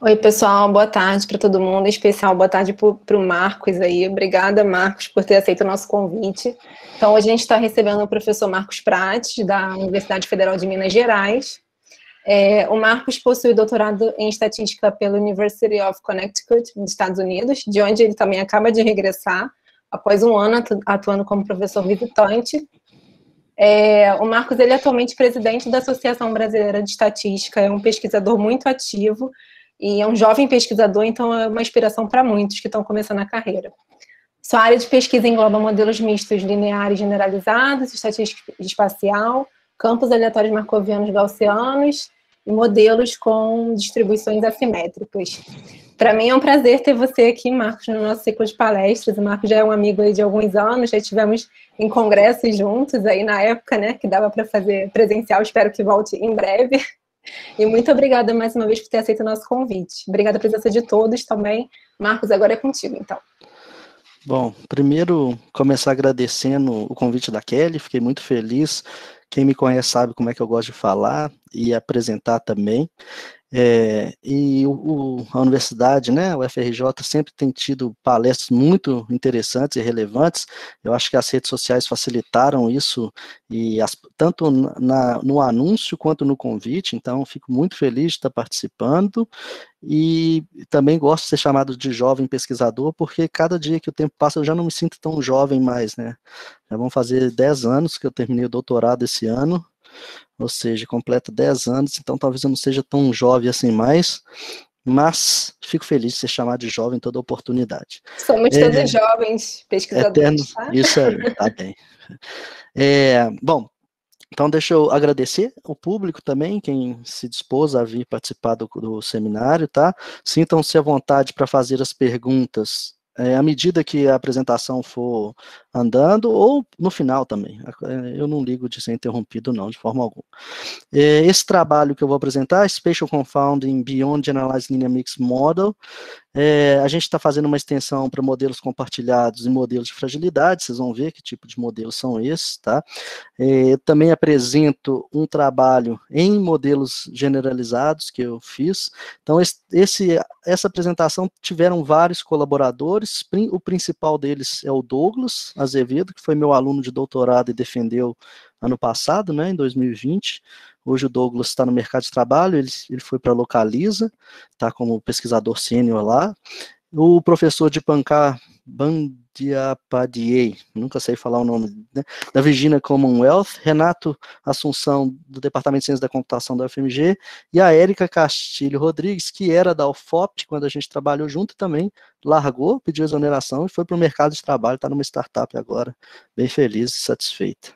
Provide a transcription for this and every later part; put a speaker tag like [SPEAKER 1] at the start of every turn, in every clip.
[SPEAKER 1] Oi, pessoal, boa tarde para todo mundo, em especial boa tarde para o Marcos aí. Obrigada, Marcos, por ter aceito o nosso convite. Então, hoje a gente está recebendo o professor Marcos Prates, da Universidade Federal de Minas Gerais. É, o Marcos possui doutorado em estatística pela University of Connecticut, nos Estados Unidos, de onde ele também acaba de regressar, após um ano atuando como professor visitante é, o Marcos ele é atualmente presidente da Associação Brasileira de Estatística, é um pesquisador muito ativo e é um jovem pesquisador, então é uma inspiração para muitos que estão começando a carreira. Sua área de pesquisa engloba modelos mistos lineares generalizados, estatística espacial, campos aleatórios marcovianos gaussianos, e modelos com distribuições assimétricas. Para mim é um prazer ter você aqui, Marcos, no nosso ciclo de palestras. O Marcos já é um amigo de alguns anos, já tivemos em congressos juntos aí na época, né, que dava para fazer presencial. Espero que volte em breve. E muito obrigada mais uma vez por ter aceito o nosso convite. Obrigada a presença de todos também. Marcos, agora é contigo, então.
[SPEAKER 2] Bom, primeiro começar agradecendo o convite da Kelly, fiquei muito feliz quem me conhece sabe como é que eu gosto de falar e apresentar também. É, e o, o, a universidade, né, o FRJ, sempre tem tido palestras muito interessantes e relevantes. Eu acho que as redes sociais facilitaram isso, e as, tanto na, no anúncio quanto no convite. Então, fico muito feliz de estar participando. E também gosto de ser chamado de jovem pesquisador, porque cada dia que o tempo passa eu já não me sinto tão jovem mais, né? Já vão fazer 10 anos que eu terminei o doutorado esse ano, ou seja, completa 10 anos, então talvez eu não seja tão jovem assim mais, mas fico feliz de ser chamado de jovem toda oportunidade.
[SPEAKER 1] Somos é, todos jovens pesquisadores. Eterno, tá? Isso aí, tá bem.
[SPEAKER 2] É, bom, então deixa eu agradecer o público também, quem se dispôs a vir participar do, do seminário, tá? Sintam-se à vontade para fazer as perguntas é, à medida que a apresentação for andando, ou no final também. É, eu não ligo de ser interrompido, não, de forma alguma. É, esse trabalho que eu vou apresentar, Spatial Confounding Beyond Generalized Linear Mix Model, é, a gente está fazendo uma extensão para modelos compartilhados e modelos de fragilidade, vocês vão ver que tipo de modelos são esses, tá? É, eu também apresento um trabalho em modelos generalizados que eu fiz. Então, esse, essa apresentação tiveram vários colaboradores, o principal deles é o Douglas Azevedo, que foi meu aluno de doutorado e defendeu ano passado, né, em 2020, Hoje o Douglas está no mercado de trabalho, ele, ele foi para a Localiza, está como pesquisador sênior lá. O professor de Pancá Bandiapadiei, nunca sei falar o nome, né? da Virginia Commonwealth, Renato Assunção, do Departamento de Ciências da Computação da UFMG, e a Érica Castilho Rodrigues, que era da UFOP, quando a gente trabalhou junto também, largou, pediu exoneração e foi para o mercado de trabalho, está numa startup agora, bem feliz e satisfeita.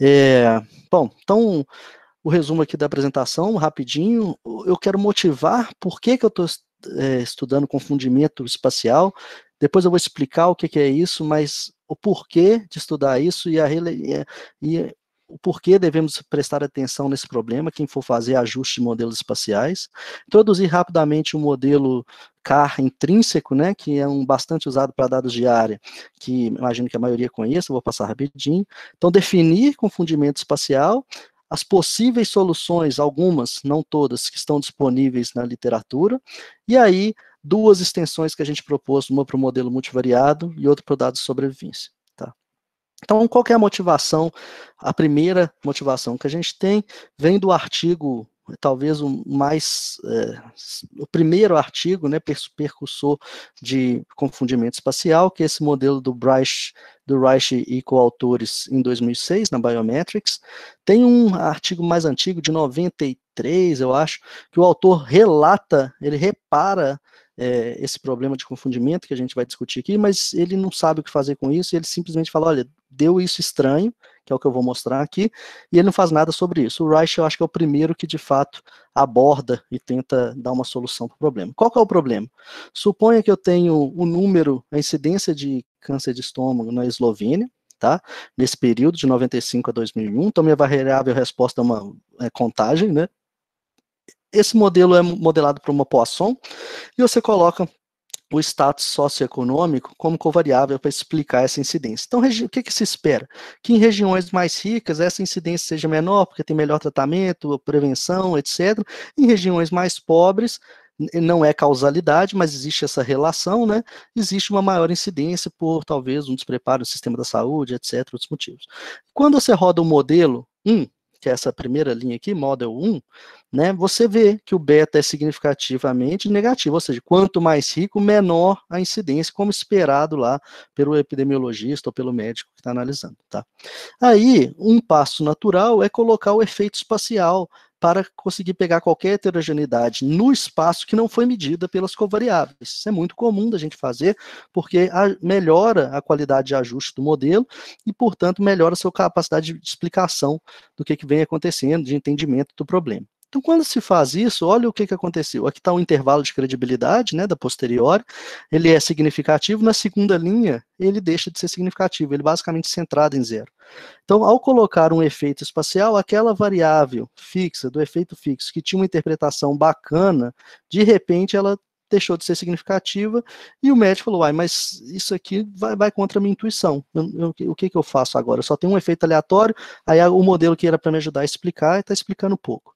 [SPEAKER 2] É, bom, então, o resumo aqui da apresentação, rapidinho. Eu quero motivar por que, que eu estou é, estudando confundimento espacial. Depois eu vou explicar o que, que é isso, mas o porquê de estudar isso e, a, e o porquê devemos prestar atenção nesse problema, quem for fazer ajuste de modelos espaciais, introduzir rapidamente o um modelo CAR intrínseco, né, que é um bastante usado para dados de área, que imagino que a maioria conheça, vou passar rapidinho. Então, definir confundimento espacial, as possíveis soluções, algumas, não todas, que estão disponíveis na literatura, e aí duas extensões que a gente propôs, uma para o modelo multivariado e outra para o dado de sobrevivência. Tá? Então, qual é a motivação? A primeira motivação que a gente tem vem do artigo talvez o mais é, o primeiro artigo, né, percursor de confundimento espacial, que é esse modelo do Reich, do Reich e coautores em 2006 na Biometrics. Tem um artigo mais antigo de 93, eu acho, que o autor relata, ele repara é, esse problema de confundimento que a gente vai discutir aqui, mas ele não sabe o que fazer com isso, e ele simplesmente fala, olha, deu isso estranho, que é o que eu vou mostrar aqui, e ele não faz nada sobre isso. O Reich, eu acho que é o primeiro que, de fato, aborda e tenta dar uma solução para o problema. Qual é o problema? Suponha que eu tenho o um número, a incidência de câncer de estômago na Eslovênia, tá? Nesse período de 95 a 2001, então minha variável resposta é uma é, contagem, né? Esse modelo é modelado por uma Poisson e você coloca o status socioeconômico como covariável para explicar essa incidência. Então, o que, que, se espera? Que em regiões mais ricas essa incidência seja menor, porque tem melhor tratamento, prevenção, etc. Em regiões mais pobres, não é causalidade, mas existe essa relação, né? Existe uma maior incidência por talvez um despreparo do sistema da saúde, etc., outros motivos. Quando você roda o modelo 1, que é essa primeira linha aqui, model 1, né, você vê que o beta é significativamente negativo, ou seja, quanto mais rico, menor a incidência, como esperado lá pelo epidemiologista ou pelo médico que está analisando. Tá? Aí, um passo natural é colocar o efeito espacial para conseguir pegar qualquer heterogeneidade no espaço que não foi medida pelas covariáveis. Isso é muito comum da gente fazer, porque a, melhora a qualidade de ajuste do modelo e, portanto, melhora a sua capacidade de explicação do que, que vem acontecendo, de entendimento do problema. Então, quando se faz isso, olha o que, que aconteceu. Aqui está o um intervalo de credibilidade né, da posterior, ele é significativo, na segunda linha ele deixa de ser significativo, ele é basicamente centrado em zero. Então, ao colocar um efeito espacial, aquela variável fixa, do efeito fixo, que tinha uma interpretação bacana, de repente ela deixou de ser significativa, e o médico falou, ai, mas isso aqui vai, vai contra a minha intuição, eu, eu, o que, que eu faço agora? Eu só tem um efeito aleatório, aí o modelo que era para me ajudar a explicar, está explicando pouco.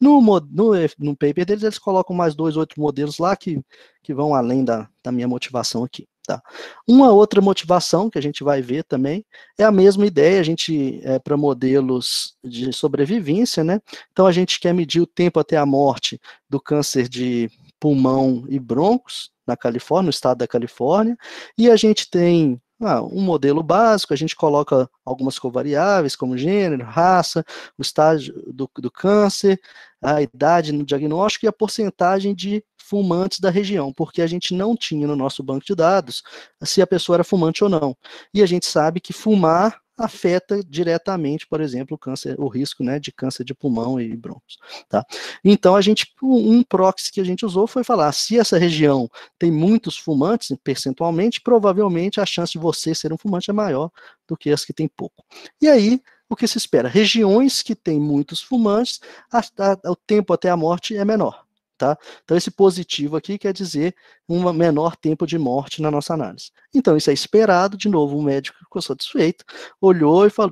[SPEAKER 2] No, no, no paper deles, eles colocam mais dois outros modelos lá que, que vão além da, da minha motivação aqui. Tá. Uma outra motivação que a gente vai ver também é a mesma ideia, a gente, é, para modelos de sobrevivência, né? Então a gente quer medir o tempo até a morte do câncer de pulmão e broncos na Califórnia, no estado da Califórnia, e a gente tem ah, um modelo básico, a gente coloca algumas covariáveis, como gênero, raça, o estágio do, do câncer, a idade no diagnóstico e a porcentagem de fumantes da região, porque a gente não tinha no nosso banco de dados se a pessoa era fumante ou não. E a gente sabe que fumar afeta diretamente, por exemplo, o câncer, o risco né, de câncer de pulmão e brônquios. Tá? Então, a gente, um proxy que a gente usou foi falar, se essa região tem muitos fumantes, percentualmente, provavelmente a chance de você ser um fumante é maior do que as que tem pouco. E aí, o que se espera? Regiões que têm muitos fumantes, a, a, o tempo até a morte é menor. Tá? Então, esse positivo aqui quer dizer um menor tempo de morte na nossa análise. Então, isso é esperado, de novo, o médico ficou satisfeito, olhou e falou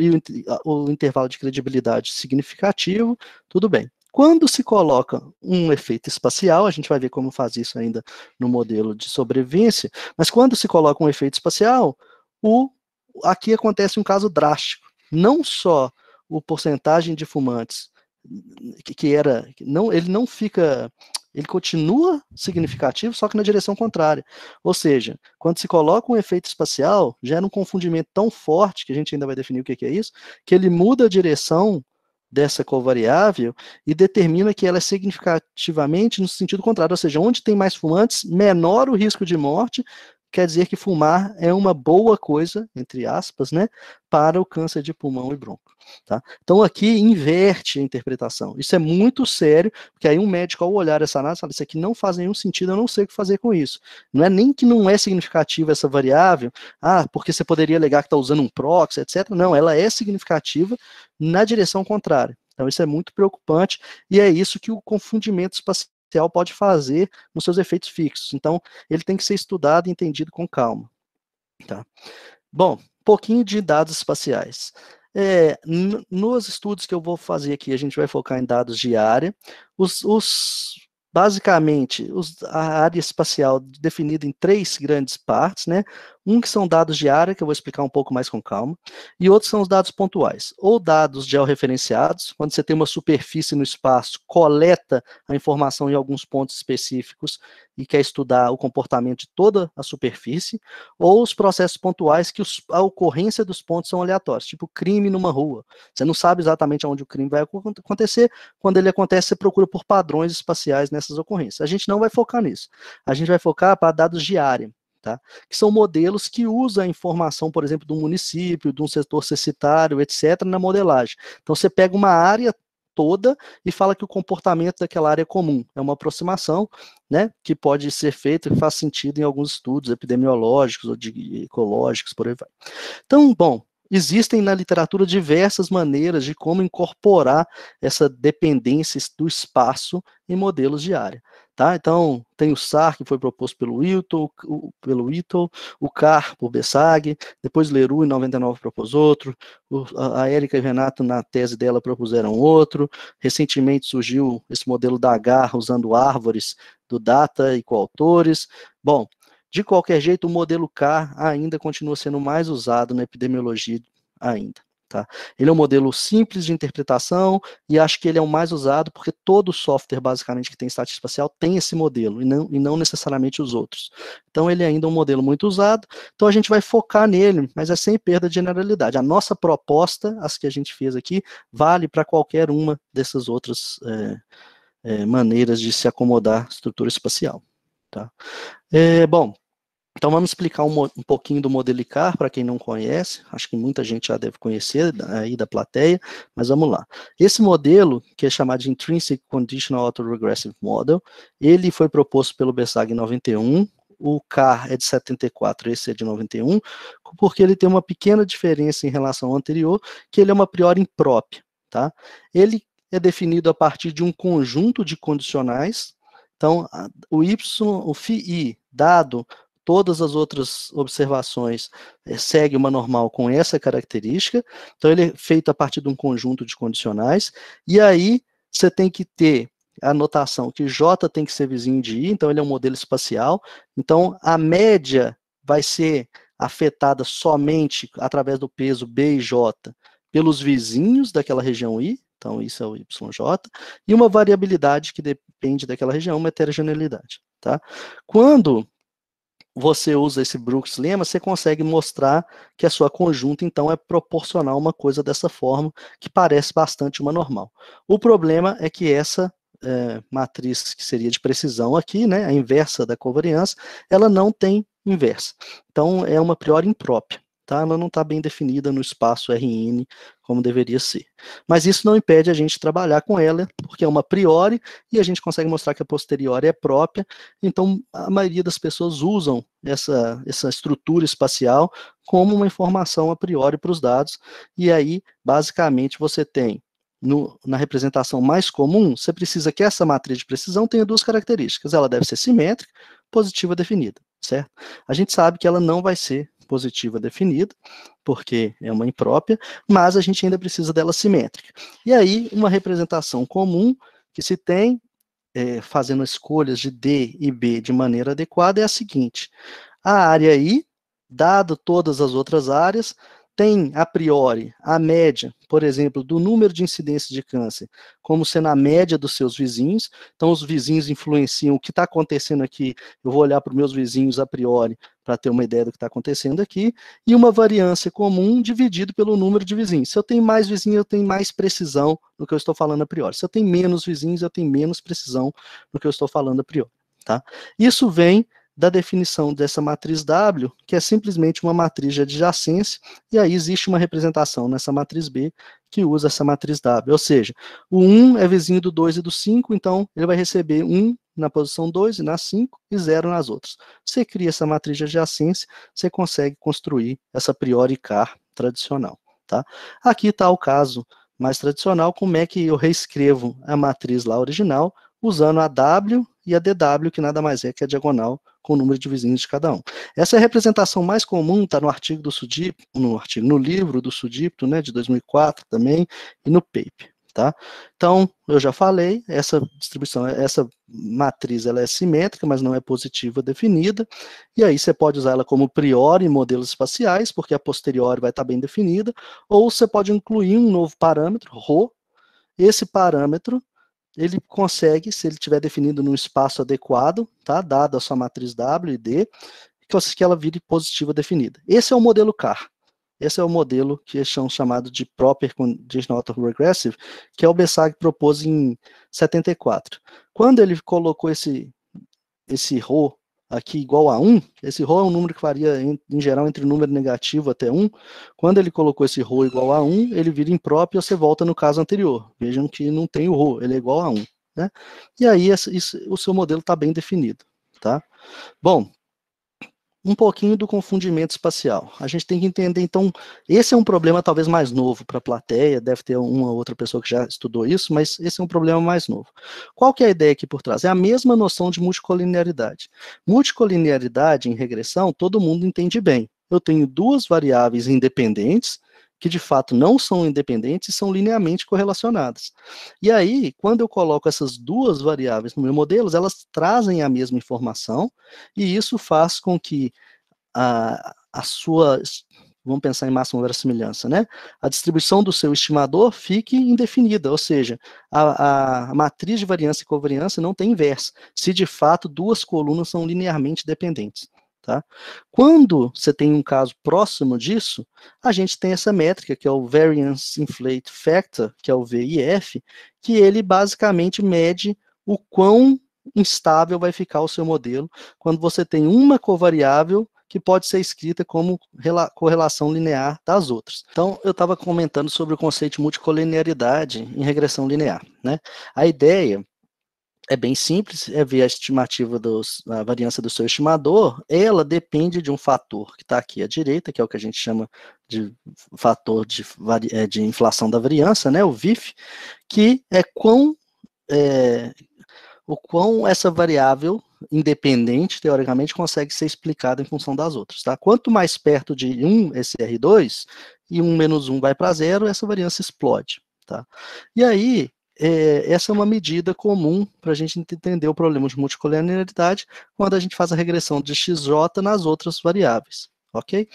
[SPEAKER 2] o intervalo de credibilidade significativo, tudo bem. Quando se coloca um efeito espacial, a gente vai ver como faz isso ainda no modelo de sobrevivência, mas quando se coloca um efeito espacial, o, aqui acontece um caso drástico. Não só o porcentagem de fumantes que, era não ele não fica ele continua significativo, só que na direção contrária. Ou seja, quando se coloca um efeito espacial, gera um confundimento tão forte, que a gente ainda vai definir o que é isso, que ele muda a direção dessa covariável e determina que ela é significativamente no sentido contrário, ou seja, onde tem mais fumantes, menor o risco de morte, quer dizer que fumar é uma boa coisa, entre aspas, né, para o câncer de pulmão e bronco. Tá? Então aqui inverte a interpretação. Isso é muito sério, porque aí um médico ao olhar essa análise fala, isso aqui não faz nenhum sentido, eu não sei o que fazer com isso. Não é nem que não é significativa essa variável, ah, porque você poderia alegar que está usando um proxy, etc. Não, ela é significativa na direção contrária. Então isso é muito preocupante e é isso que o confundimento espacial pode fazer nos seus efeitos fixos. Então ele tem que ser estudado e entendido com calma. Tá? Bom, pouquinho de dados espaciais. É, nos estudos que eu vou fazer aqui, a gente vai focar em dados de área. Os, os basicamente, os, a área espacial definida em três grandes partes, né? Um que são dados de área, que eu vou explicar um pouco mais com calma, e outros são os dados pontuais, ou dados georreferenciados, quando você tem uma superfície no espaço, coleta a informação em alguns pontos específicos e quer estudar o comportamento de toda a superfície, ou os processos pontuais que os, a ocorrência dos pontos são aleatórios, tipo crime numa rua. Você não sabe exatamente onde o crime vai acontecer, quando ele acontece, você procura por padrões espaciais nessas ocorrências. A gente não vai focar nisso. A gente vai focar para dados de área. Tá? que são modelos que usam a informação, por exemplo, do município, de um setor societário, etc., na modelagem. Então, você pega uma área toda e fala que o comportamento daquela área é comum. É uma aproximação né, que pode ser feita e faz sentido em alguns estudos epidemiológicos ou de, ecológicos, por aí vai. Então, bom, Existem na literatura diversas maneiras de como incorporar essa dependência do espaço em modelos de área. Tá? Então, tem o SAR, que foi proposto pelo Ito, o, pelo Ito, o CAR por Bessag, depois Leroux, em 99, propôs outro, a Érica e Renato, na tese dela, propuseram outro, recentemente surgiu esse modelo da GAR, usando árvores do Data e coautores. Bom, de qualquer jeito, o modelo K ainda continua sendo mais usado na epidemiologia ainda. Tá? Ele é um modelo simples de interpretação e acho que ele é o mais usado porque todo software, basicamente, que tem estatística espacial tem esse modelo e não, e não necessariamente os outros. Então, ele é ainda é um modelo muito usado, então a gente vai focar nele, mas é sem perda de generalidade. A nossa proposta, as que a gente fez aqui, vale para qualquer uma dessas outras é, é, maneiras de se acomodar estrutura espacial. Tá? É, bom, então vamos explicar um, um pouquinho do modelo ICAR para quem não conhece, acho que muita gente já deve conhecer aí da plateia, mas vamos lá. Esse modelo, que é chamado de Intrinsic Conditional Autoregressive Model, ele foi proposto pelo Bessag em 91, o CAR é de 74, esse é de 91, porque ele tem uma pequena diferença em relação ao anterior, que ele é uma priori imprópria, tá? Ele é definido a partir de um conjunto de condicionais então, o y, o φi dado todas as outras observações eh, segue uma normal com essa característica. Então, ele é feito a partir de um conjunto de condicionais. E aí, você tem que ter a notação que J tem que ser vizinho de I, então ele é um modelo espacial. Então, a média vai ser afetada somente através do peso B e J pelos vizinhos daquela região I, então, isso é o YJ. E uma variabilidade que depende daquela região, uma heterogeneidade. Tá? Quando você usa esse Brooks Lema, você consegue mostrar que a sua conjunta, então, é proporcional a uma coisa dessa forma, que parece bastante uma normal. O problema é que essa é, matriz, que seria de precisão aqui, né, a inversa da covariância, ela não tem inversa. Então, é uma priori imprópria tá? Ela não está bem definida no espaço RN como deveria ser. Mas isso não impede a gente trabalhar com ela, porque é uma priori e a gente consegue mostrar que a posteriori é própria. Então, a maioria das pessoas usam essa, essa estrutura espacial como uma informação a priori para os dados. E aí, basicamente, você tem no, na representação mais comum, você precisa que essa matriz de precisão tenha duas características. Ela deve ser simétrica, positiva definida, certo? A gente sabe que ela não vai ser positiva definida, porque é uma imprópria, mas a gente ainda precisa dela simétrica. E aí, uma representação comum que se tem, é, fazendo escolhas de D e B de maneira adequada, é a seguinte. A área I, dado todas as outras áreas, tem, a priori, a média, por exemplo, do número de incidências de câncer, como sendo a média dos seus vizinhos, então os vizinhos influenciam o que está acontecendo aqui, eu vou olhar para os meus vizinhos a priori, para ter uma ideia do que está acontecendo aqui, e uma variância comum dividido pelo número de vizinhos. Se eu tenho mais vizinhos, eu tenho mais precisão no que eu estou falando a priori. Se eu tenho menos vizinhos, eu tenho menos precisão no que eu estou falando a priori. Tá? Isso vem da definição dessa matriz W, que é simplesmente uma matriz de adjacência, e aí existe uma representação nessa matriz B que usa essa matriz W. Ou seja, o 1 é vizinho do 2 e do 5, então ele vai receber 1 na posição 2 e na 5 e 0 nas outras. Você cria essa matriz de adjacência, você consegue construir essa priori car tradicional. Tá? Aqui está o caso mais tradicional, como é que eu reescrevo a matriz lá original, usando a W e a DW, que nada mais é que a diagonal com o número de vizinhos de cada um. Essa é a representação mais comum, está no artigo do SUDIP, no artigo, no livro do SUDIPTO, né, de 2004 também, e no PAPE. Tá? Então, eu já falei, essa distribuição, essa matriz ela é simétrica, mas não é positiva definida, e aí você pode usar ela como priori em modelos espaciais, porque a posteriori vai estar bem definida, ou você pode incluir um novo parâmetro, ρ, esse parâmetro ele consegue, se ele tiver definido num espaço adequado, tá? Dado a sua matriz W e D, que ela vire positiva definida. Esse é o modelo CAR. Esse é o modelo que são chamado de Proper Conditional regressive, que é o Bessag propôs em 74. Quando ele colocou esse esse RO aqui igual a 1, esse rho é um número que varia em, em geral entre número negativo até 1. Quando ele colocou esse rho igual a 1, ele vira impróprio e você volta no caso anterior. Vejam que não tem o rho, ele é igual a 1. Né? E aí esse, esse, o seu modelo está bem definido. Tá? Bom, um pouquinho do confundimento espacial. A gente tem que entender, então, esse é um problema talvez mais novo para a plateia, deve ter uma outra pessoa que já estudou isso, mas esse é um problema mais novo. Qual que é a ideia aqui por trás? É a mesma noção de multicolinearidade. Multicolinearidade em regressão, todo mundo entende bem. Eu tenho duas variáveis independentes, que de fato não são independentes e são linearmente correlacionadas. E aí, quando eu coloco essas duas variáveis no meu modelo, elas trazem a mesma informação, e isso faz com que a, a sua vamos pensar em máxima verossimilhança, né? A distribuição do seu estimador fique indefinida, ou seja, a, a, matriz de variância e covariância não tem inversa, se de fato duas colunas são linearmente dependentes. Tá? Quando você tem um caso próximo disso, a gente tem essa métrica, que é o Variance Inflate Factor, que é o VIF, que ele basicamente mede o quão instável vai ficar o seu modelo quando você tem uma covariável que pode ser escrita como correlação linear das outras. Então, eu estava comentando sobre o conceito de multicolinearidade em regressão linear. Né? A ideia é bem simples, é ver a estimativa da variância do seu estimador, ela depende de um fator que está aqui à direita, que é o que a gente chama de fator de, é, de inflação da variância, né, o VIF, que é quão, é, o quão essa variável independente, teoricamente, consegue ser explicada em função das outras. Tá? Quanto mais perto de 1 esse R2, e 1 menos 1 vai para zero, essa variância explode. Tá? E aí, é, essa é uma medida comum para a gente entender o problema de multicolinearidade quando a gente faz a regressão de xj nas outras variáveis, ok?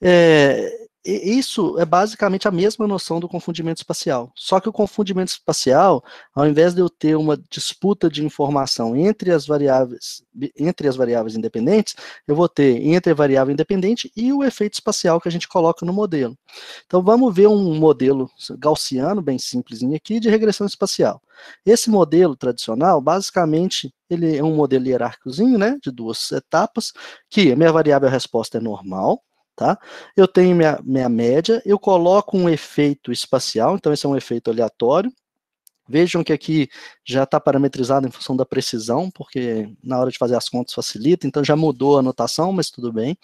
[SPEAKER 2] É, isso é basicamente a mesma noção do confundimento espacial. Só que o confundimento espacial, ao invés de eu ter uma disputa de informação entre as variáveis, entre as variáveis independentes, eu vou ter entre a variável independente e o efeito espacial que a gente coloca no modelo. Então vamos ver um modelo gaussiano, bem simplesinho aqui, de regressão espacial. Esse modelo tradicional, basicamente, ele é um modelo hierarquizinho, né, de duas etapas, que a minha variável resposta é normal, tá? Eu tenho minha, minha média, eu coloco um efeito espacial, então esse é um efeito aleatório. Vejam que aqui já está parametrizado em função da precisão, porque na hora de fazer as contas facilita, então já mudou a anotação, mas tudo bem.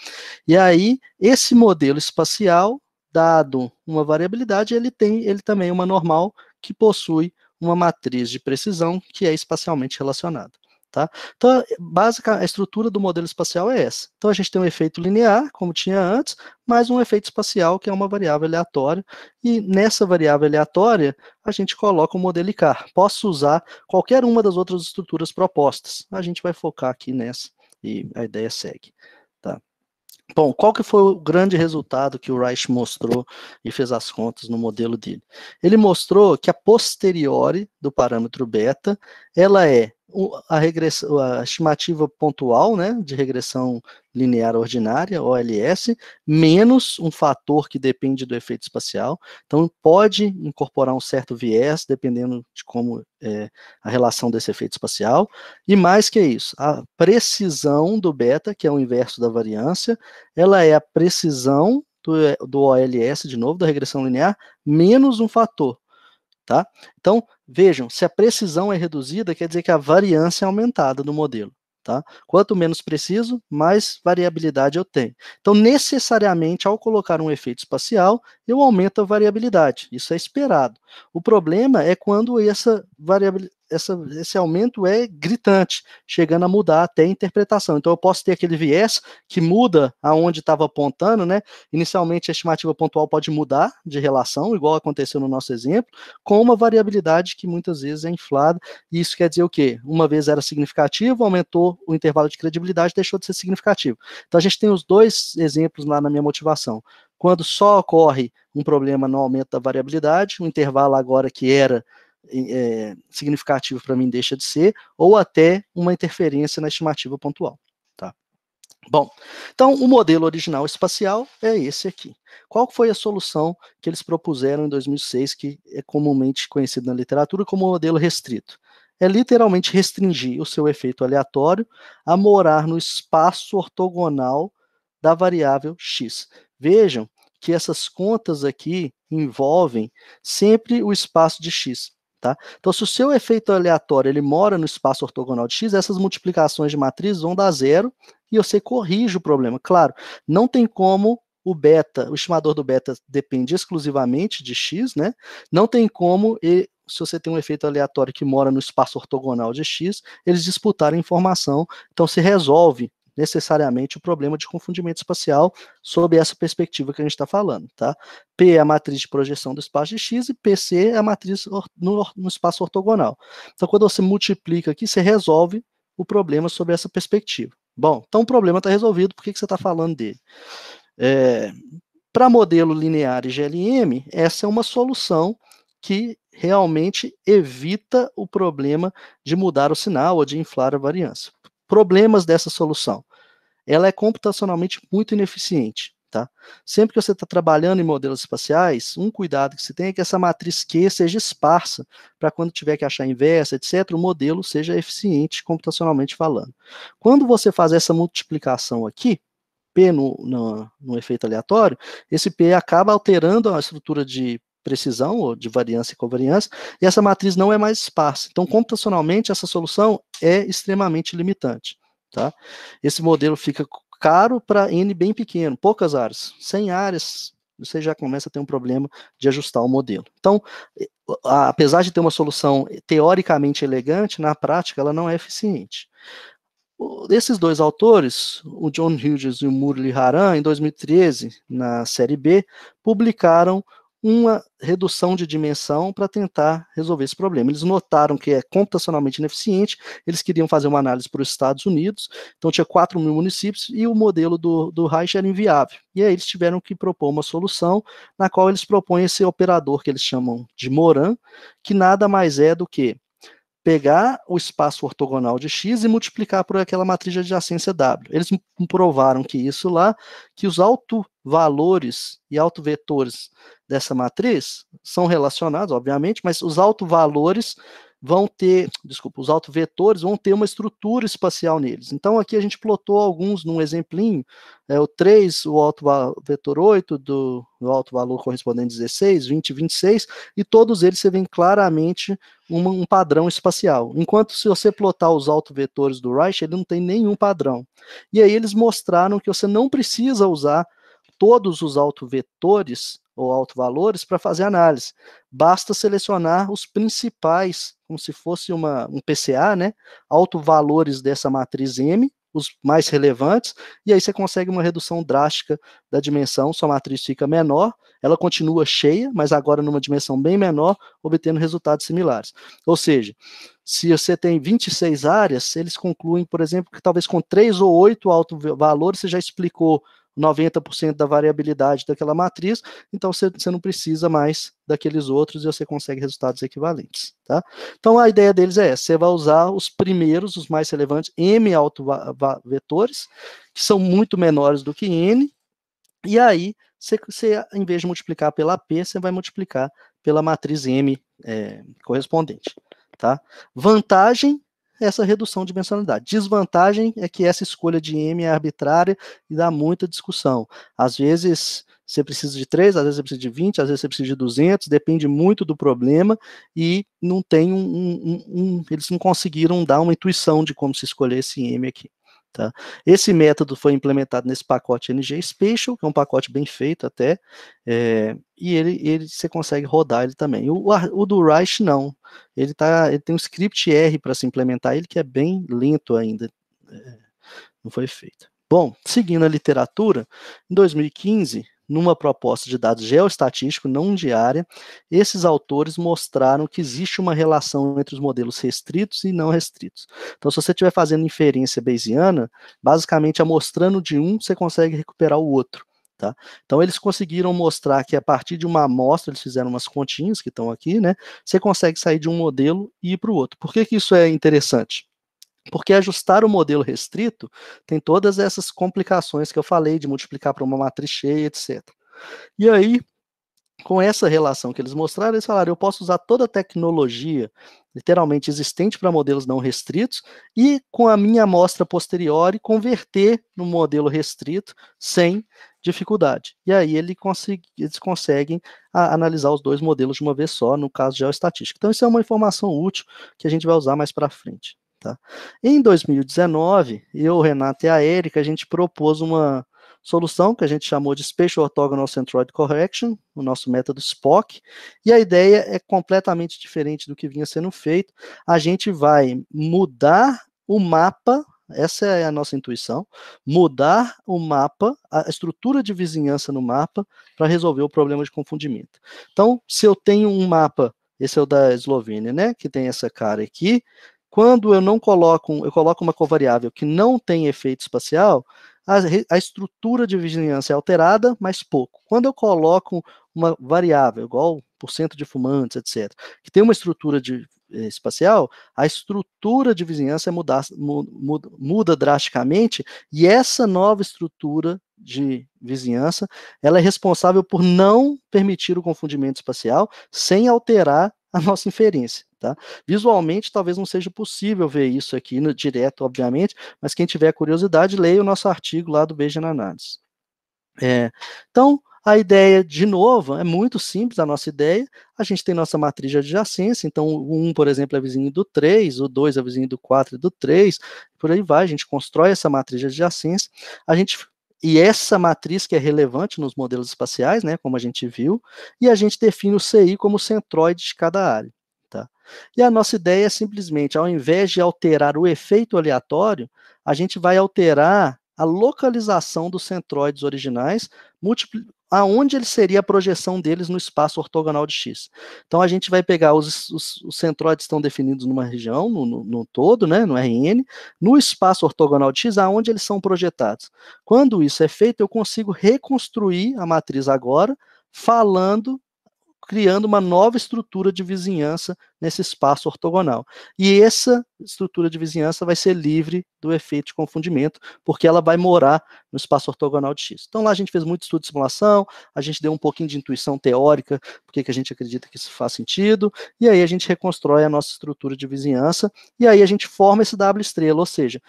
[SPEAKER 2] E aí, esse modelo espacial, dado uma variabilidade, ele tem ele também é uma normal que possui uma matriz de precisão que é espacialmente relacionada. Tá? Então, a, básica, a estrutura do modelo espacial é essa. Então, a gente tem um efeito linear, como tinha antes, mais um efeito espacial, que é uma variável aleatória. E nessa variável aleatória, a gente coloca o modelo ICAR. Posso usar qualquer uma das outras estruturas propostas. A gente vai focar aqui nessa e a ideia segue. Tá? Bom, qual que foi o grande resultado que o Reich mostrou e fez as contas no modelo dele? Ele mostrou que a posteriori do parâmetro beta, ela é a, regressão, a estimativa pontual né, de regressão linear ordinária, OLS, menos um fator que depende do efeito espacial. Então, pode incorporar um certo viés, dependendo de como é a relação desse efeito espacial. E mais que isso, a precisão do beta, que é o inverso da variância, ela é a precisão do, é, do OLS, de novo, da regressão linear, menos um fator. Tá? Então, vejam, se a precisão é reduzida, quer dizer que a variância é aumentada no modelo. Tá? Quanto menos preciso, mais variabilidade eu tenho. Então, necessariamente, ao colocar um efeito espacial, eu aumento a variabilidade. Isso é esperado. O problema é quando essa, essa, esse aumento é gritante, chegando a mudar até a interpretação. Então, eu posso ter aquele viés que muda aonde estava apontando, né? Inicialmente, a estimativa pontual pode mudar de relação, igual aconteceu no nosso exemplo, com uma variabilidade que muitas vezes é inflada. E isso quer dizer o quê? Uma vez era significativo, aumentou o intervalo de credibilidade, deixou de ser significativo. Então, a gente tem os dois exemplos lá na minha motivação quando só ocorre um problema no aumento da variabilidade, um intervalo agora que era é, significativo para mim deixa de ser, ou até uma interferência na estimativa pontual. Tá? Bom, então o modelo original espacial é esse aqui. Qual foi a solução que eles propuseram em 2006, que é comumente conhecido na literatura como modelo restrito? É literalmente restringir o seu efeito aleatório a morar no espaço ortogonal da variável x. Vejam que essas contas aqui envolvem sempre o espaço de x tá? Então, se o seu efeito aleatório ele mora no espaço ortogonal de x, essas multiplicações de matrizes vão dar zero e você corrige o problema. Claro, não tem como o beta, o estimador do beta depende exclusivamente de x, né? Não tem como e se você tem um efeito aleatório que mora no espaço ortogonal de x, eles disputarem informação, então se resolve necessariamente o problema de confundimento espacial sob essa perspectiva que a gente está falando, tá? P é a matriz de projeção do espaço de X e PC é a matriz no, no espaço ortogonal. Então, quando você multiplica aqui, você resolve o problema sob essa perspectiva. Bom, então o problema está resolvido, por que, que você está falando dele? É, Para modelo linear e GLM, essa é uma solução que realmente evita o problema de mudar o sinal ou de inflar a variância problemas dessa solução. Ela é computacionalmente muito ineficiente. Tá? Sempre que você está trabalhando em modelos espaciais, um cuidado que se tem é que essa matriz Q seja esparsa, para quando tiver que achar inversa, etc., o modelo seja eficiente computacionalmente falando. Quando você faz essa multiplicação aqui, P no, no, no efeito aleatório, esse P acaba alterando a estrutura de precisão ou de variância e covariância, e essa matriz não é mais esparsa. Então, computacionalmente, essa solução é extremamente limitante. Tá? Esse modelo fica caro para N bem pequeno, poucas áreas. 100 áreas, você já começa a ter um problema de ajustar o modelo. Então, apesar de ter uma solução teoricamente elegante, na prática ela não é eficiente. Esses dois autores, o John Hughes e o Murli Haran, em 2013, na série B, publicaram uma redução de dimensão para tentar resolver esse problema. Eles notaram que é computacionalmente ineficiente, eles queriam fazer uma análise para os Estados Unidos, então tinha 4 mil municípios e o modelo do, do Reich era inviável. E aí eles tiveram que propor uma solução na qual eles propõem esse operador que eles chamam de Moran, que nada mais é do que pegar o espaço ortogonal de X e multiplicar por aquela matriz de adjacência W. Eles provaram que isso lá, que os autovalores e autovetores dessa matriz são relacionados, obviamente, mas os autovalores vão ter, desculpa, os autovetores vão ter uma estrutura espacial neles. Então, aqui a gente plotou alguns num exemplinho, é, o 3, o autovetor 8, do, do alto valor correspondente 16, 20, 26, e todos eles você vê claramente uma, um padrão espacial. Enquanto se você plotar os autovetores do Reich, ele não tem nenhum padrão. E aí eles mostraram que você não precisa usar todos os autovetores ou alto valores para fazer análise. Basta selecionar os principais, como se fosse uma, um PCA, né? Alto valores dessa matriz M, os mais relevantes, e aí você consegue uma redução drástica da dimensão, sua matriz fica menor, ela continua cheia, mas agora numa dimensão bem menor, obtendo resultados similares. Ou seja, se você tem 26 áreas, eles concluem, por exemplo, que talvez com 3 ou 8 alto valores você já explicou 90% da variabilidade daquela matriz, então você, não precisa mais daqueles outros e você consegue resultados equivalentes. Tá? Então a ideia deles é essa, você vai usar os primeiros, os mais relevantes, M autovetores, que são muito menores do que N, e aí você, você em vez de multiplicar pela P, você vai multiplicar pela matriz M é, correspondente. Tá? Vantagem essa redução de mensalidade. Desvantagem é que essa escolha de M é arbitrária e dá muita discussão. Às vezes você precisa de 3, às vezes você precisa de 20, às vezes você precisa de 200, depende muito do problema e não tem um, um, um eles não conseguiram dar uma intuição de como se escolher esse M aqui. Tá? Esse método foi implementado nesse pacote NG Special, que é um pacote bem feito até, é, e ele, ele você consegue rodar ele também. O, o do RICE não, ele, tá, ele tem um script R para se implementar, ele que é bem lento ainda, é, não foi feito. Bom, seguindo a literatura, em 2015, numa proposta de dados geoestatístico, não diária, esses autores mostraram que existe uma relação entre os modelos restritos e não restritos. Então, se você estiver fazendo inferência bayesiana, basicamente amostrando é de um, você consegue recuperar o outro. Tá? Então, eles conseguiram mostrar que a partir de uma amostra, eles fizeram umas continhas que estão aqui, né? Você consegue sair de um modelo e ir para o outro. Por que, que isso é interessante? Porque ajustar o modelo restrito tem todas essas complicações que eu falei de multiplicar para uma matriz cheia, etc. E aí, com essa relação que eles mostraram, eles falaram: eu posso usar toda a tecnologia literalmente existente para modelos não restritos e com a minha amostra posterior e converter no modelo restrito sem dificuldade. E aí ele eles conseguem a, analisar os dois modelos de uma vez só, no caso geoestatístico. Então, isso é uma informação útil que a gente vai usar mais para frente. Tá? Em 2019, eu, Renato e a Erika, a gente propôs uma solução que a gente chamou de Spatial Orthogonal Centroid Correction, o nosso método SPOC, e a ideia é completamente diferente do que vinha sendo feito. A gente vai mudar o mapa essa é a nossa intuição, mudar o mapa, a estrutura de vizinhança no mapa, para resolver o problema de confundimento. Então, se eu tenho um mapa, esse é o da Eslovênia, né, que tem essa cara aqui, quando eu não coloco, eu coloco uma covariável que não tem efeito espacial, a, a estrutura de vigilância é alterada, mas pouco. Quando eu coloco uma variável, igual por cento de fumantes, etc., que tem uma estrutura de, eh, espacial, a estrutura de vizinhança muda, muda, muda, drasticamente e essa nova estrutura de vizinhança ela é responsável por não permitir o confundimento espacial sem alterar a nossa inferência. Tá? Visualmente, talvez não seja possível ver isso aqui no, né, direto, obviamente, mas quem tiver curiosidade, leia o nosso artigo lá do Beijo na Análise. É, então, a ideia, de novo, é muito simples a nossa ideia. A gente tem nossa matriz de adjacência, então o 1, por exemplo, é vizinho do 3, o 2 é vizinho do 4 e do 3, por aí vai, a gente constrói essa matriz de adjacência. A gente e essa matriz que é relevante nos modelos espaciais, né, como a gente viu, e a gente define o CI como centroide de cada área. E a nossa ideia é simplesmente, ao invés de alterar o efeito aleatório, a gente vai alterar a localização dos centroides originais, aonde ele seria a projeção deles no espaço ortogonal de X. Então, a gente vai pegar os, os, os centroides estão definidos numa região, no, no, no, todo, né, no RN, no espaço ortogonal de X, aonde eles são projetados. Quando isso é feito, eu consigo reconstruir a matriz agora, falando, criando uma nova estrutura de vizinhança nesse espaço ortogonal. E essa estrutura de vizinhança vai ser livre do efeito de confundimento, porque ela vai morar no espaço ortogonal de X. Então lá a gente fez muito estudo de simulação, a gente deu um pouquinho de intuição teórica, porque que a gente acredita que isso faz sentido, e aí a gente reconstrói a nossa estrutura de vizinhança, e aí a gente forma esse W estrela, ou seja,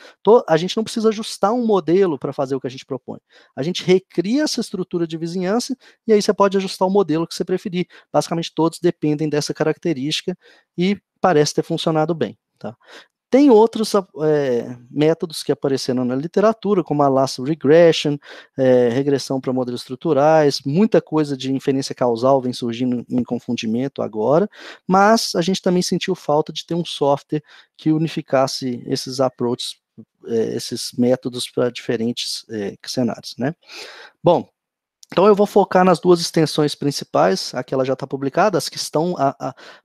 [SPEAKER 2] a gente não precisa ajustar um modelo para fazer o que a gente propõe. A gente recria essa estrutura de vizinhança, e aí você pode ajustar o modelo que você preferir. Basicamente todos dependem dessa característica, e parece ter funcionado bem. Tá? Tem outros é, métodos que apareceram na literatura, como a laço regression, é, regressão para modelos estruturais, muita coisa de inferência causal vem surgindo em confundimento agora, mas a gente também sentiu falta de ter um software que unificasse esses approaches, é, esses métodos para diferentes cenários, né? Bom, então eu vou focar nas duas extensões principais, aquela já está publicada, as que estão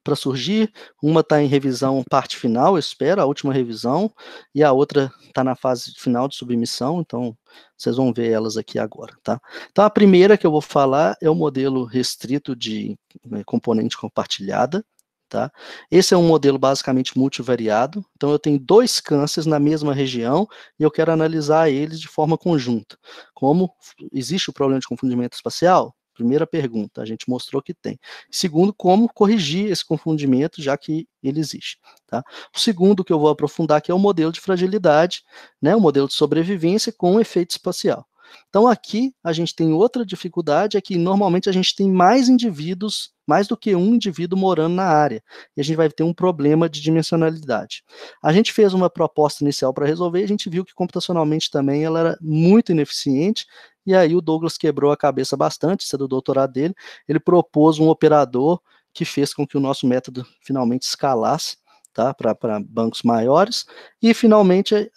[SPEAKER 2] para surgir. Uma está em revisão parte final, eu espero, a última revisão, e a outra está na fase final de submissão, então vocês vão ver elas aqui agora, tá? Então a primeira que eu vou falar é o modelo restrito de né, componente compartilhada, Tá? Esse é um modelo basicamente multivariado. Então, eu tenho dois cânceres na mesma região e eu quero analisar eles de forma conjunta. Como existe o problema de confundimento espacial? Primeira pergunta, a gente mostrou que tem. Segundo, como corrigir esse confundimento, já que ele existe. Tá? O segundo que eu vou aprofundar aqui é o modelo de fragilidade, né, o modelo de sobrevivência com efeito espacial. Então aqui a gente tem outra dificuldade, é que normalmente a gente tem mais indivíduos, mais do que um indivíduo morando na área, e a gente vai ter um problema de dimensionalidade. A gente fez uma proposta inicial para resolver, a gente viu que computacionalmente também ela era muito ineficiente, e aí o Douglas quebrou a cabeça bastante, isso é do doutorado dele, ele propôs um operador que fez com que o nosso método finalmente escalasse, tá? para bancos maiores. E, finalmente,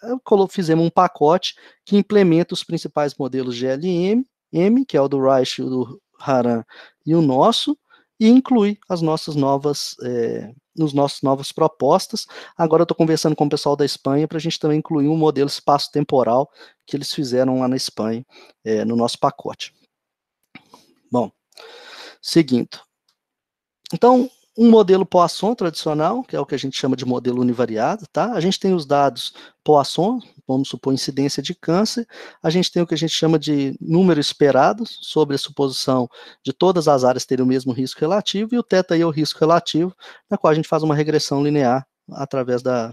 [SPEAKER 2] fizemos um pacote que implementa os principais modelos GLM, M, que é o do Reich, o do Haran e o nosso, e inclui as nossas novas, é, nossos novas propostas. Agora estou conversando com o pessoal da Espanha para a gente também incluir um modelo espaço-temporal que eles fizeram lá na Espanha é, no nosso pacote. Bom, seguindo. Então, um modelo Poisson tradicional, que é o que a gente chama de modelo univariado, tá? A gente tem os dados Poisson, vamos supor incidência de câncer, a gente tem o que a gente chama de número esperado, sobre a suposição de todas as áreas terem o mesmo risco relativo, e o θ é o risco relativo, na qual a gente faz uma regressão linear através da,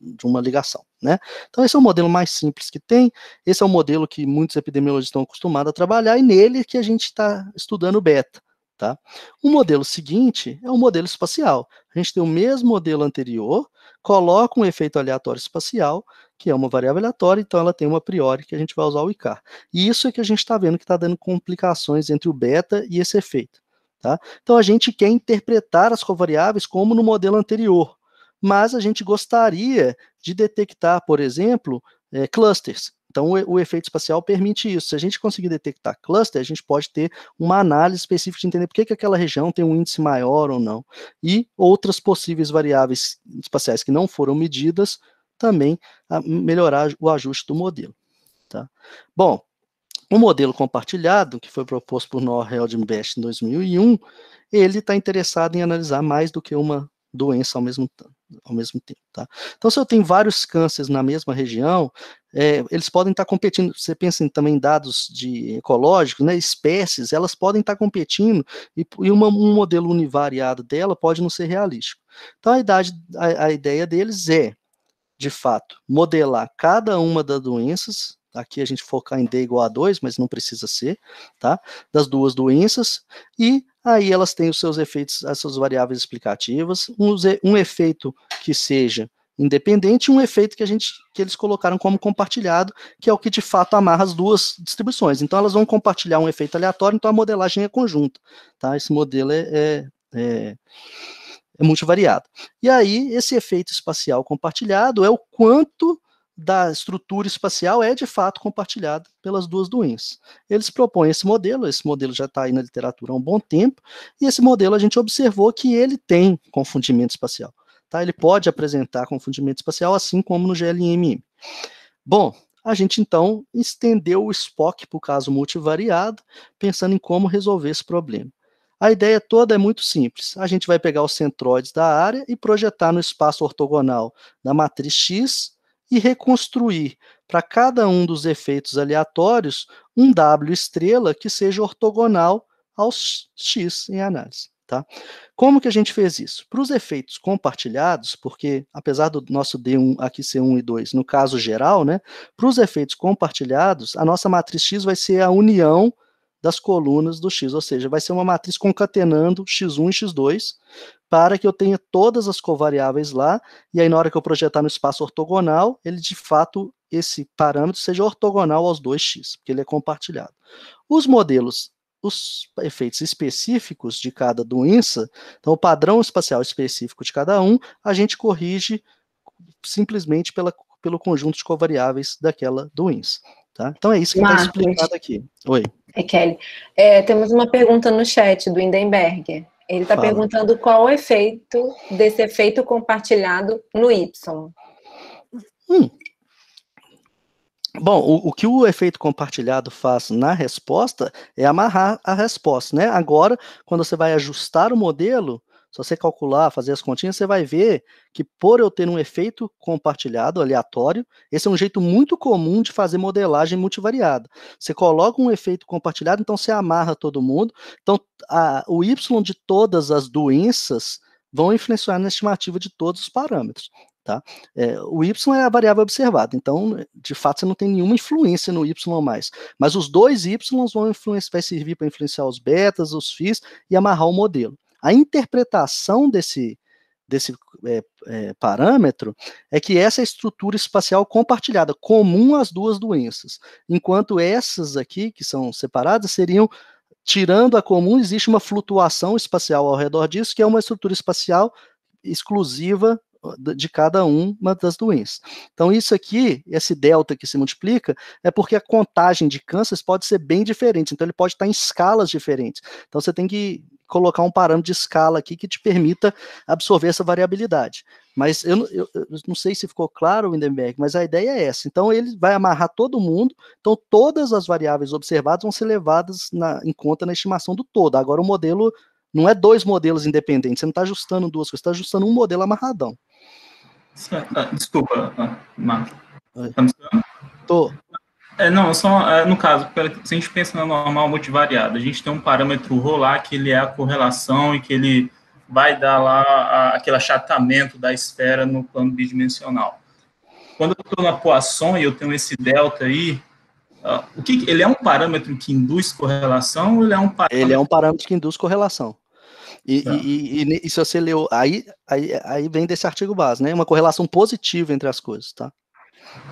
[SPEAKER 2] de uma ligação, né? Então esse é o modelo mais simples que tem, esse é o modelo que muitos epidemiologistas estão acostumados a trabalhar e nele é que a gente está estudando beta. Tá? O modelo seguinte é o um modelo espacial. A gente tem o mesmo modelo anterior, coloca um efeito aleatório espacial, que é uma variável aleatória, então ela tem uma priori que a gente vai usar o ICAR. E isso é que a gente está vendo que está dando complicações entre o beta e esse efeito. Tá? Então a gente quer interpretar as covariáveis como no modelo anterior, mas a gente gostaria de detectar, por exemplo, é, clusters. Então, o, o, efeito espacial permite isso. Se a gente conseguir detectar cluster, a gente pode ter uma análise específica de entender por que, que aquela região tem um índice maior ou não. E outras possíveis variáveis espaciais que não foram medidas também ah, melhorar o ajuste do modelo. Tá? Bom, o modelo compartilhado, que foi proposto por Noah Heldenbest em 2001, ele está interessado em analisar mais do que uma doença ao mesmo, ao mesmo tempo. Tá? Então, se eu tenho vários cânceres na mesma região, é, eles podem estar tá competindo. Você pensa em também dados de ecológicos, né? Espécies, elas podem estar tá competindo e, e uma, um modelo univariado dela pode não ser realístico. Então a, idade, a, a ideia deles é, de fato, modelar cada uma das doenças aqui a gente focar em D igual a 2, mas não precisa ser, tá? Das duas doenças, e aí elas têm os seus efeitos, as suas variáveis explicativas, um, um efeito que seja independente e um efeito que a gente que eles colocaram como compartilhado, que é o que de fato amarra as duas distribuições. Então elas vão compartilhar um efeito aleatório, então a modelagem é conjunta, tá? Esse modelo é, é, é, é multivariado. E aí esse efeito espacial compartilhado é o quanto da estrutura espacial é de fato compartilhada pelas duas doenças. Eles propõem esse modelo, esse modelo já está aí na literatura há um bom tempo, e esse modelo a gente observou que ele tem confundimento espacial. Tá? Ele pode apresentar confundimento espacial, assim como no GLMM. Bom, a gente então estendeu o SPOC para o caso multivariado, pensando em como resolver esse problema. A ideia toda é muito simples. A gente vai pegar os centroides da área e projetar no espaço ortogonal da matriz X e reconstruir para cada um dos efeitos aleatórios um W estrela que seja ortogonal aos X em análise. Tá? Como que a gente fez isso? Para os efeitos compartilhados, porque apesar do nosso D1 aqui ser 1 e 2, no caso geral, né, para os efeitos compartilhados, a nossa matriz X vai ser a união das colunas do X, ou seja, vai ser uma matriz concatenando X1 e X2, para que eu tenha todas as covariáveis lá, e aí na hora que eu projetar no espaço ortogonal, ele de fato, esse parâmetro seja ortogonal aos 2x, porque ele é compartilhado. Os modelos os efeitos específicos de cada doença, então o padrão espacial específico de cada um, a gente corrige simplesmente pela, pelo conjunto de covariáveis daquela doença. Tá? Então é isso que está explicado aqui. Oi.
[SPEAKER 1] É, Kelly. É, temos uma pergunta no chat do Hindenberg. Ele está perguntando qual o efeito desse efeito compartilhado no Y. Hum,
[SPEAKER 2] Bom, o, o, que o efeito compartilhado faz na resposta é amarrar a resposta, né? Agora, quando você vai ajustar o modelo, se você calcular, fazer as continhas, você vai ver que por eu ter um efeito compartilhado, aleatório, esse é um jeito muito comum de fazer modelagem multivariada. Você coloca um efeito compartilhado, então você amarra todo mundo. Então, a, o Y de todas as doenças vão influenciar na estimativa de todos os parâmetros. Tá? É, o y é a variável observada, então, de fato, você não tem nenhuma influência no y mais. Mas os dois y vão vai servir para influenciar os betas, os fis e amarrar o modelo. A interpretação desse, desse é, é, parâmetro é que essa é a estrutura espacial compartilhada, comum às duas doenças. Enquanto essas aqui, que são separadas, seriam, tirando a comum, existe uma flutuação espacial ao redor disso, que é uma estrutura espacial exclusiva de cada uma das doenças. Então, isso aqui, esse delta que se multiplica, é porque a contagem de cânceres pode ser bem diferente, então ele pode estar em escalas diferentes. Então, você tem que colocar um parâmetro de escala aqui que te permita absorver essa variabilidade. Mas eu, eu, eu, não sei se ficou claro, Windenberg, mas a ideia é essa. Então, ele vai amarrar todo mundo, então todas as variáveis observadas vão ser levadas na, em conta na estimação do todo. Agora, o modelo não é dois modelos independentes, você não está ajustando duas coisas, você está ajustando um modelo amarradão. Ah, desculpa, ah, Marcos. Tá tô. É, não, só é, no caso, se a gente pensa na normal multivariada, a gente tem um parâmetro rolar que ele é a correlação e que ele
[SPEAKER 1] vai dar lá aquele achatamento da esfera no plano bidimensional.
[SPEAKER 2] Quando eu estou na Poisson e eu tenho esse delta aí, ah, o que, ele é um parâmetro que induz correlação ou ele é um parâmetro... Ele é um parâmetro que induz correlação. Tá. E, e, e, e, se você leu, aí, aí, aí vem desse artigo base, né? Uma correlação positiva entre as coisas, tá?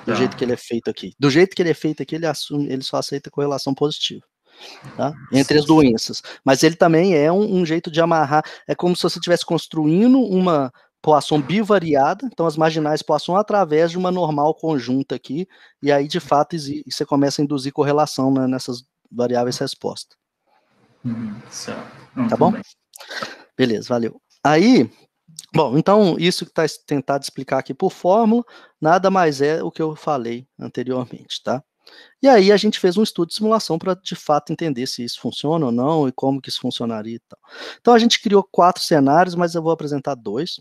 [SPEAKER 2] Do tá. jeito que ele é feito aqui. Do jeito que ele é feito aqui, ele, assume, ele só aceita correlação positiva. Tá? Entre as doenças. Mas ele também é um, um jeito de amarrar. É como se você estivesse construindo uma poação bivariada, então as marginais Poisson através de uma normal conjunta aqui, e aí de fato você começa a induzir correlação né, nessas variáveis resposta. Hum, certo. Não, tá bom? Bem. Beleza, valeu. Aí, bom, então isso que está tentado explicar aqui por fórmula, nada mais é o que eu falei anteriormente, tá? E aí a gente fez um estudo de simulação para de fato entender se isso funciona ou não e como que isso funcionaria e tal. Então a gente criou quatro cenários, mas eu vou apresentar dois.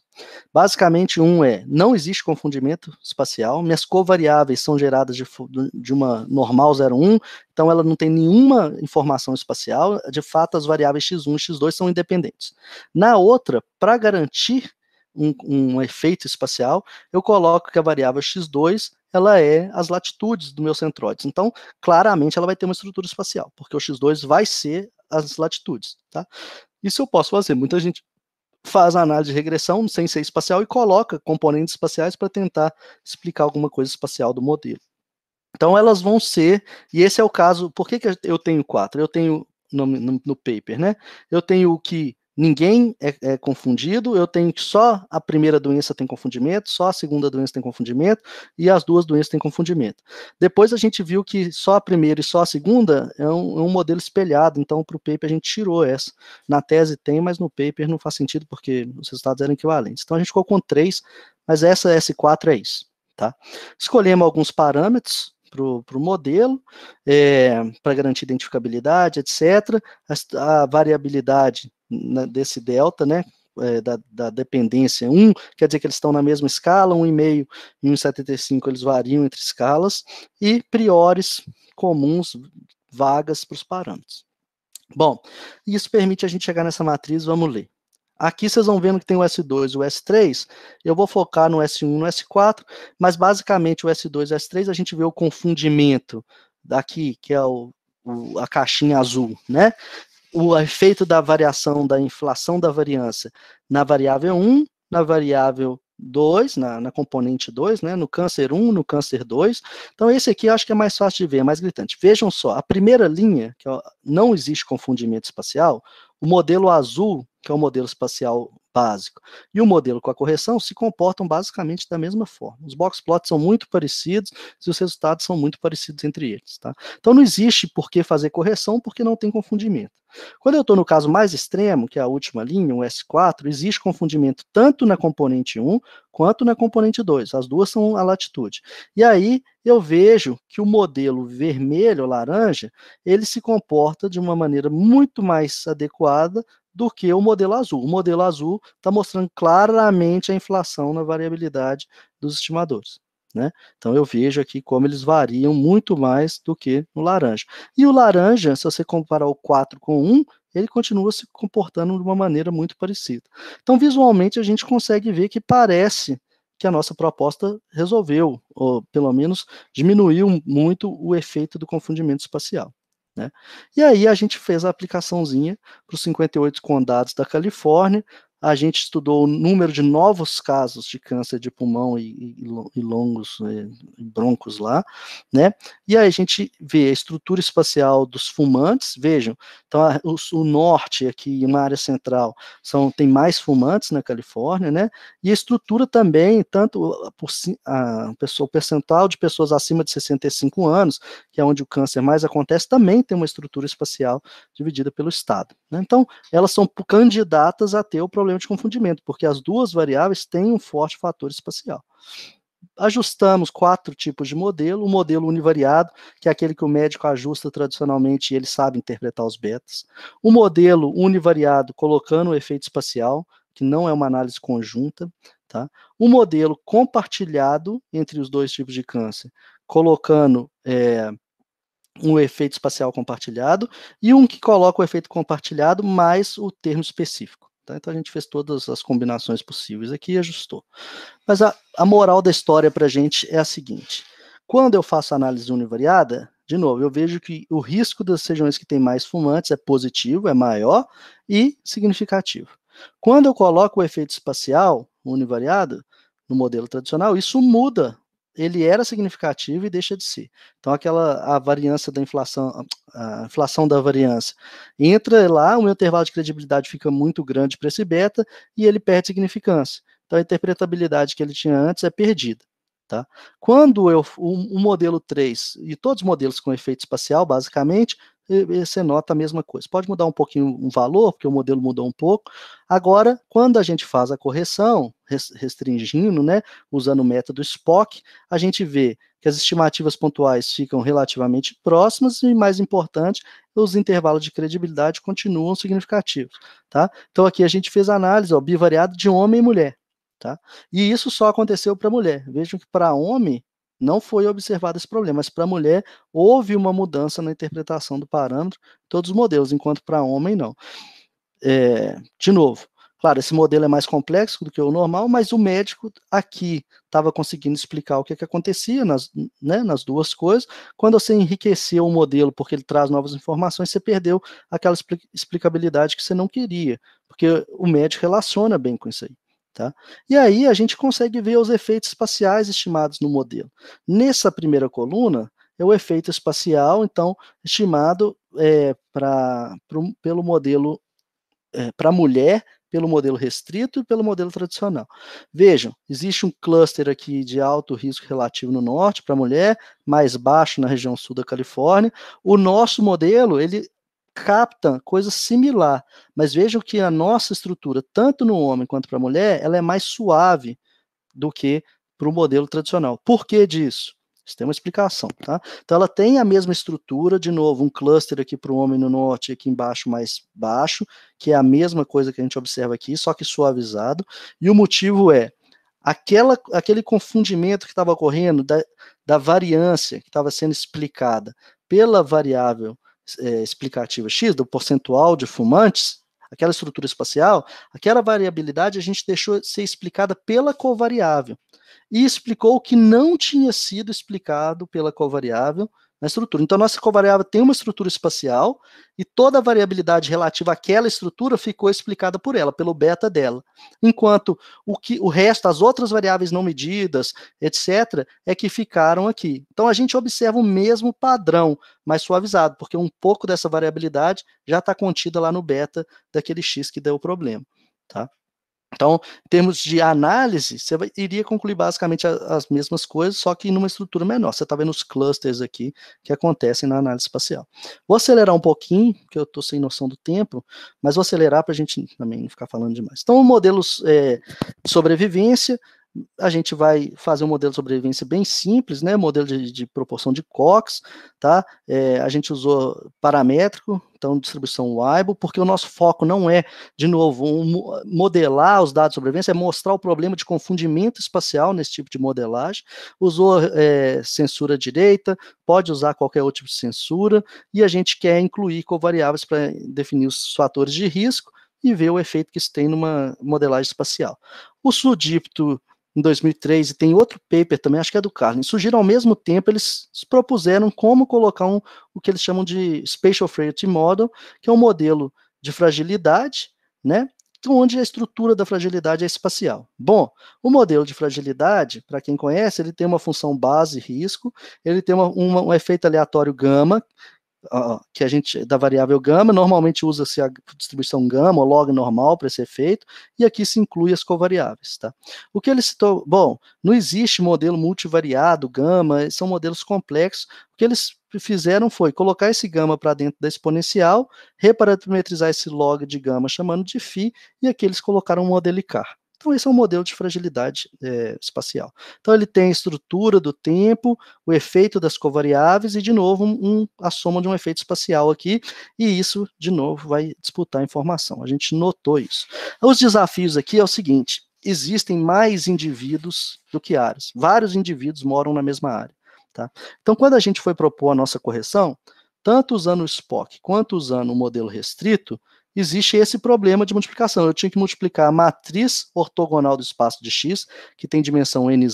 [SPEAKER 2] Basicamente, um é não existe confundimento espacial, minhas covariáveis são geradas de, de uma normal 01, então ela não tem nenhuma informação espacial, de fato as variáveis x1 e x2 são independentes. Na outra, para garantir um, um efeito espacial, eu coloco que a variável x2 ela é as latitudes do meu centroide Então, claramente, ela vai ter uma estrutura espacial, porque o x2 vai ser as latitudes. Tá? Isso eu posso fazer. Muita gente faz a análise de regressão sem ser espacial e coloca componentes espaciais para tentar explicar alguma coisa espacial do modelo. Então elas vão ser, e esse é o caso, por que, que eu tenho quatro? Eu tenho no, no, no paper, né? Eu tenho o que ninguém é, é, confundido, eu tenho que só a primeira doença tem confundimento, só a segunda doença tem confundimento, e as duas doenças têm confundimento. Depois a gente viu que só a primeira e só a segunda é um, é um modelo espelhado, então para o paper a gente tirou essa. Na tese tem, mas no paper não faz sentido, porque os resultados eram equivalentes. Então a gente ficou com três, mas essa S4 é isso. Tá? Escolhemos alguns parâmetros, para o modelo, é, para garantir identificabilidade, etc. A, a, variabilidade na, desse delta, né? É, da, da, dependência 1, quer dizer que eles estão na mesma escala, 1,5 e 1,75 eles variam entre escalas, e priores comuns, vagas para os parâmetros. Bom, isso permite a gente chegar nessa matriz, vamos ler. Aqui vocês vão vendo que tem o S2 e o S3, eu vou focar no S1 e no S4, mas basicamente o S2 e o S3 a gente vê o confundimento daqui, que é o, o, a caixinha azul, né? o efeito da variação da inflação da variância na variável 1, na variável 2, na, na, componente 2, né, no câncer 1, no câncer 2. Então, esse aqui eu acho que é mais fácil de ver, é mais gritante. Vejam só, a primeira linha, que é não existe confundimento espacial, o modelo azul, que é o modelo espacial básico e o modelo com a correção se comportam basicamente da mesma forma. Os box plots são muito parecidos e os resultados são muito parecidos entre eles. Tá? Então não existe por que fazer correção porque não tem confundimento. Quando eu estou no caso mais extremo, que é a última linha, o S4, existe confundimento tanto na componente 1 quanto na componente 2. As duas são a latitude. E aí eu vejo que o modelo vermelho, laranja, ele se comporta de uma maneira muito mais adequada do que o modelo azul. O modelo azul está mostrando claramente a inflação na variabilidade dos estimadores. Né? Então eu vejo aqui como eles variam muito mais do que no laranja. E o laranja, se você comparar o 4 com o 1, ele continua se comportando de uma maneira muito parecida. Então visualmente a gente consegue ver que parece que a nossa proposta resolveu, ou pelo menos diminuiu muito o efeito do confundimento espacial. Né? E aí a gente fez a aplicaçãozinha para os 58 condados da Califórnia, a gente estudou o número de novos casos de câncer de pulmão e, e, e longos eh, e broncos lá, né? E aí a gente vê a estrutura espacial dos fumantes, vejam, então a, o, o, norte aqui, uma área central, são tem mais fumantes na Califórnia, né? E a estrutura também, tanto por, a, pessoa, o percentual de pessoas acima de 65 anos, que é onde o câncer mais acontece, também tem uma estrutura espacial dividida pelo estado. Né? Então, elas são candidatas a ter o problema problema de confundimento, porque as duas variáveis têm um forte fator espacial. Ajustamos quatro tipos de modelo, o modelo univariado, que é aquele que o médico ajusta tradicionalmente e ele sabe interpretar os betas. O modelo univariado colocando o efeito espacial, que não é uma análise conjunta. Tá? O modelo compartilhado entre os dois tipos de câncer, colocando é, um efeito espacial compartilhado e um que coloca o efeito compartilhado mais o termo específico. Tá? Então a gente fez todas as combinações possíveis aqui e ajustou. Mas a, a moral da história para a gente é a seguinte: quando eu faço análise univariada, de novo, eu vejo que o risco das regiões que têm mais fumantes é positivo, é maior e significativo. Quando eu coloco o efeito espacial univariado no modelo tradicional, isso muda ele era significativo e deixa de ser. Então, aquela a variância da inflação, a inflação da variância entra lá, o intervalo de credibilidade fica muito grande para esse beta e ele perde significância. Então, a interpretabilidade que ele tinha antes é perdida. Tá? Quando eu, o, o modelo 3 e todos os modelos com efeito espacial, basicamente, você nota a mesma coisa. Pode mudar um pouquinho um valor, porque o modelo mudou um pouco. Agora, quando a gente faz a correção, restringindo, né, usando o método SPOC, a gente vê que as estimativas pontuais ficam relativamente próximas e, mais importante, os intervalos de credibilidade continuam significativos, tá? Então, aqui a gente fez a análise, ó, de homem e mulher, tá? E isso só aconteceu para mulher. Vejam que para homem não foi observado esse problema, mas para a mulher houve uma mudança na interpretação do parâmetro, todos os modelos, enquanto para homem não. É, de novo, claro, esse modelo é mais complexo do que o normal, mas o médico aqui estava conseguindo explicar o que, é que acontecia nas, né, nas duas coisas. Quando você enriqueceu o modelo porque ele traz novas informações, você perdeu aquela explicabilidade que você não queria, porque o médico relaciona bem com isso aí. Tá? E aí a gente consegue ver os efeitos espaciais estimados no modelo. Nessa primeira coluna é o efeito espacial, então, estimado é, pra, pro, pelo modelo é, para a mulher, pelo modelo restrito e pelo modelo tradicional. Vejam, existe um cluster aqui de alto risco relativo no norte para a mulher, mais baixo na região sul da Califórnia. O nosso modelo, ele captam coisa similar, mas vejam que a nossa estrutura, tanto no homem quanto para a mulher, ela é mais suave do que para o modelo tradicional. Por que disso? Isso tem uma explicação, tá? Então ela tem a mesma estrutura, de novo, um cluster aqui para o homem no norte e aqui embaixo mais baixo, que é a mesma coisa que a gente observa aqui, só que suavizado. E o motivo é aquela, aquele confundimento que estava ocorrendo da, da variância que estava sendo explicada pela variável é, explicativa X, do percentual de fumantes, aquela estrutura espacial, aquela variabilidade a gente deixou ser explicada pela covariável. E explicou o que não tinha sido explicado pela covariável na estrutura. Então, a nossa covariável tem uma estrutura espacial e toda a variabilidade relativa àquela estrutura ficou explicada por ela, pelo beta dela. Enquanto o, que, o resto, as outras variáveis não medidas, etc., é que ficaram aqui. Então, a gente observa o mesmo padrão, mas suavizado, porque um pouco dessa variabilidade já está contida lá no beta daquele x que deu o problema. Tá? Então, em termos de análise, você vai, iria concluir basicamente as, as mesmas coisas, só que numa estrutura menor. Você está vendo os clusters aqui que acontecem na análise espacial. Vou acelerar um pouquinho, porque eu estou sem noção do tempo, mas vou acelerar para a gente também não ficar falando demais. Então, modelos é, de sobrevivência, a gente vai fazer um modelo de sobrevivência bem simples, né? Modelo de, de proporção de Cox, tá? É, a gente usou paramétrico, então distribuição Weibull, porque o nosso foco não é, de novo, um, modelar os dados de sobrevivência, é mostrar o problema de confundimento espacial nesse tipo de modelagem. Usou é, censura direita, pode usar qualquer outro tipo de censura, e a gente quer incluir covariáveis para definir os fatores de risco e ver o efeito que isso tem numa modelagem espacial. O sudipto em 2003, e tem outro paper também, acho que é do Carlin, surgiram ao mesmo tempo, eles propuseram como colocar um, o que eles chamam de Spatial Frailty Model, que é um modelo de fragilidade, né, onde a estrutura da fragilidade é espacial. Bom, o modelo de fragilidade, para quem conhece, ele tem uma função base risco, ele tem uma, uma, um efeito aleatório gama, que a gente da variável gama, normalmente usa-se a distribuição gama ou log normal para esse efeito, e aqui se inclui as covariáveis, tá? O que ele citou, bom, não existe modelo multivariado, gama, são modelos complexos. O que eles fizeram foi colocar esse gama para dentro da exponencial, reparametrizar esse log de gama chamando de φ, e aqui eles colocaram um modelo ICAR. Então, esse é um modelo de fragilidade é, espacial. Então, ele tem a estrutura do tempo, o efeito das covariáveis e, de novo, um, a soma de um efeito espacial aqui, e isso, de novo, vai disputar informação. A gente notou isso. Os desafios aqui é o seguinte, existem mais indivíduos do que áreas. Vários indivíduos moram na mesma área. Tá? Então, quando a gente foi propor a nossa correção, tanto usando o SPOC quanto usando o modelo restrito, existe esse problema de multiplicação. Eu tinha que multiplicar a matriz ortogonal do espaço de X, que tem dimensão n,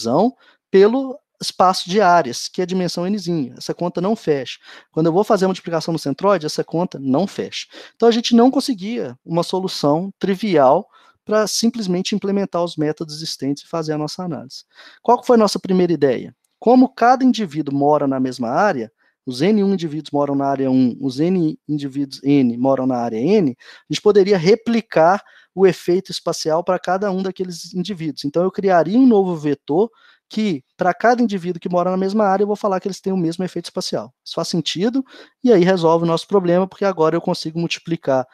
[SPEAKER 2] pelo espaço de áreas, que é a dimensão n. Essa conta não fecha. Quando eu vou fazer a multiplicação no centroide, essa conta não fecha. Então a gente não conseguia uma solução trivial para simplesmente implementar os métodos existentes e fazer a nossa análise. Qual foi a nossa primeira ideia? Como cada indivíduo mora na mesma área, os N1 indivíduos moram na área 1, os N indivíduos N moram na área N, a gente poderia replicar o efeito espacial para cada um daqueles indivíduos. Então, eu criaria um novo vetor que, para cada indivíduo que mora na mesma área, eu vou falar que eles têm o mesmo efeito espacial. Isso faz sentido, e aí resolve o nosso problema, porque agora eu consigo multiplicar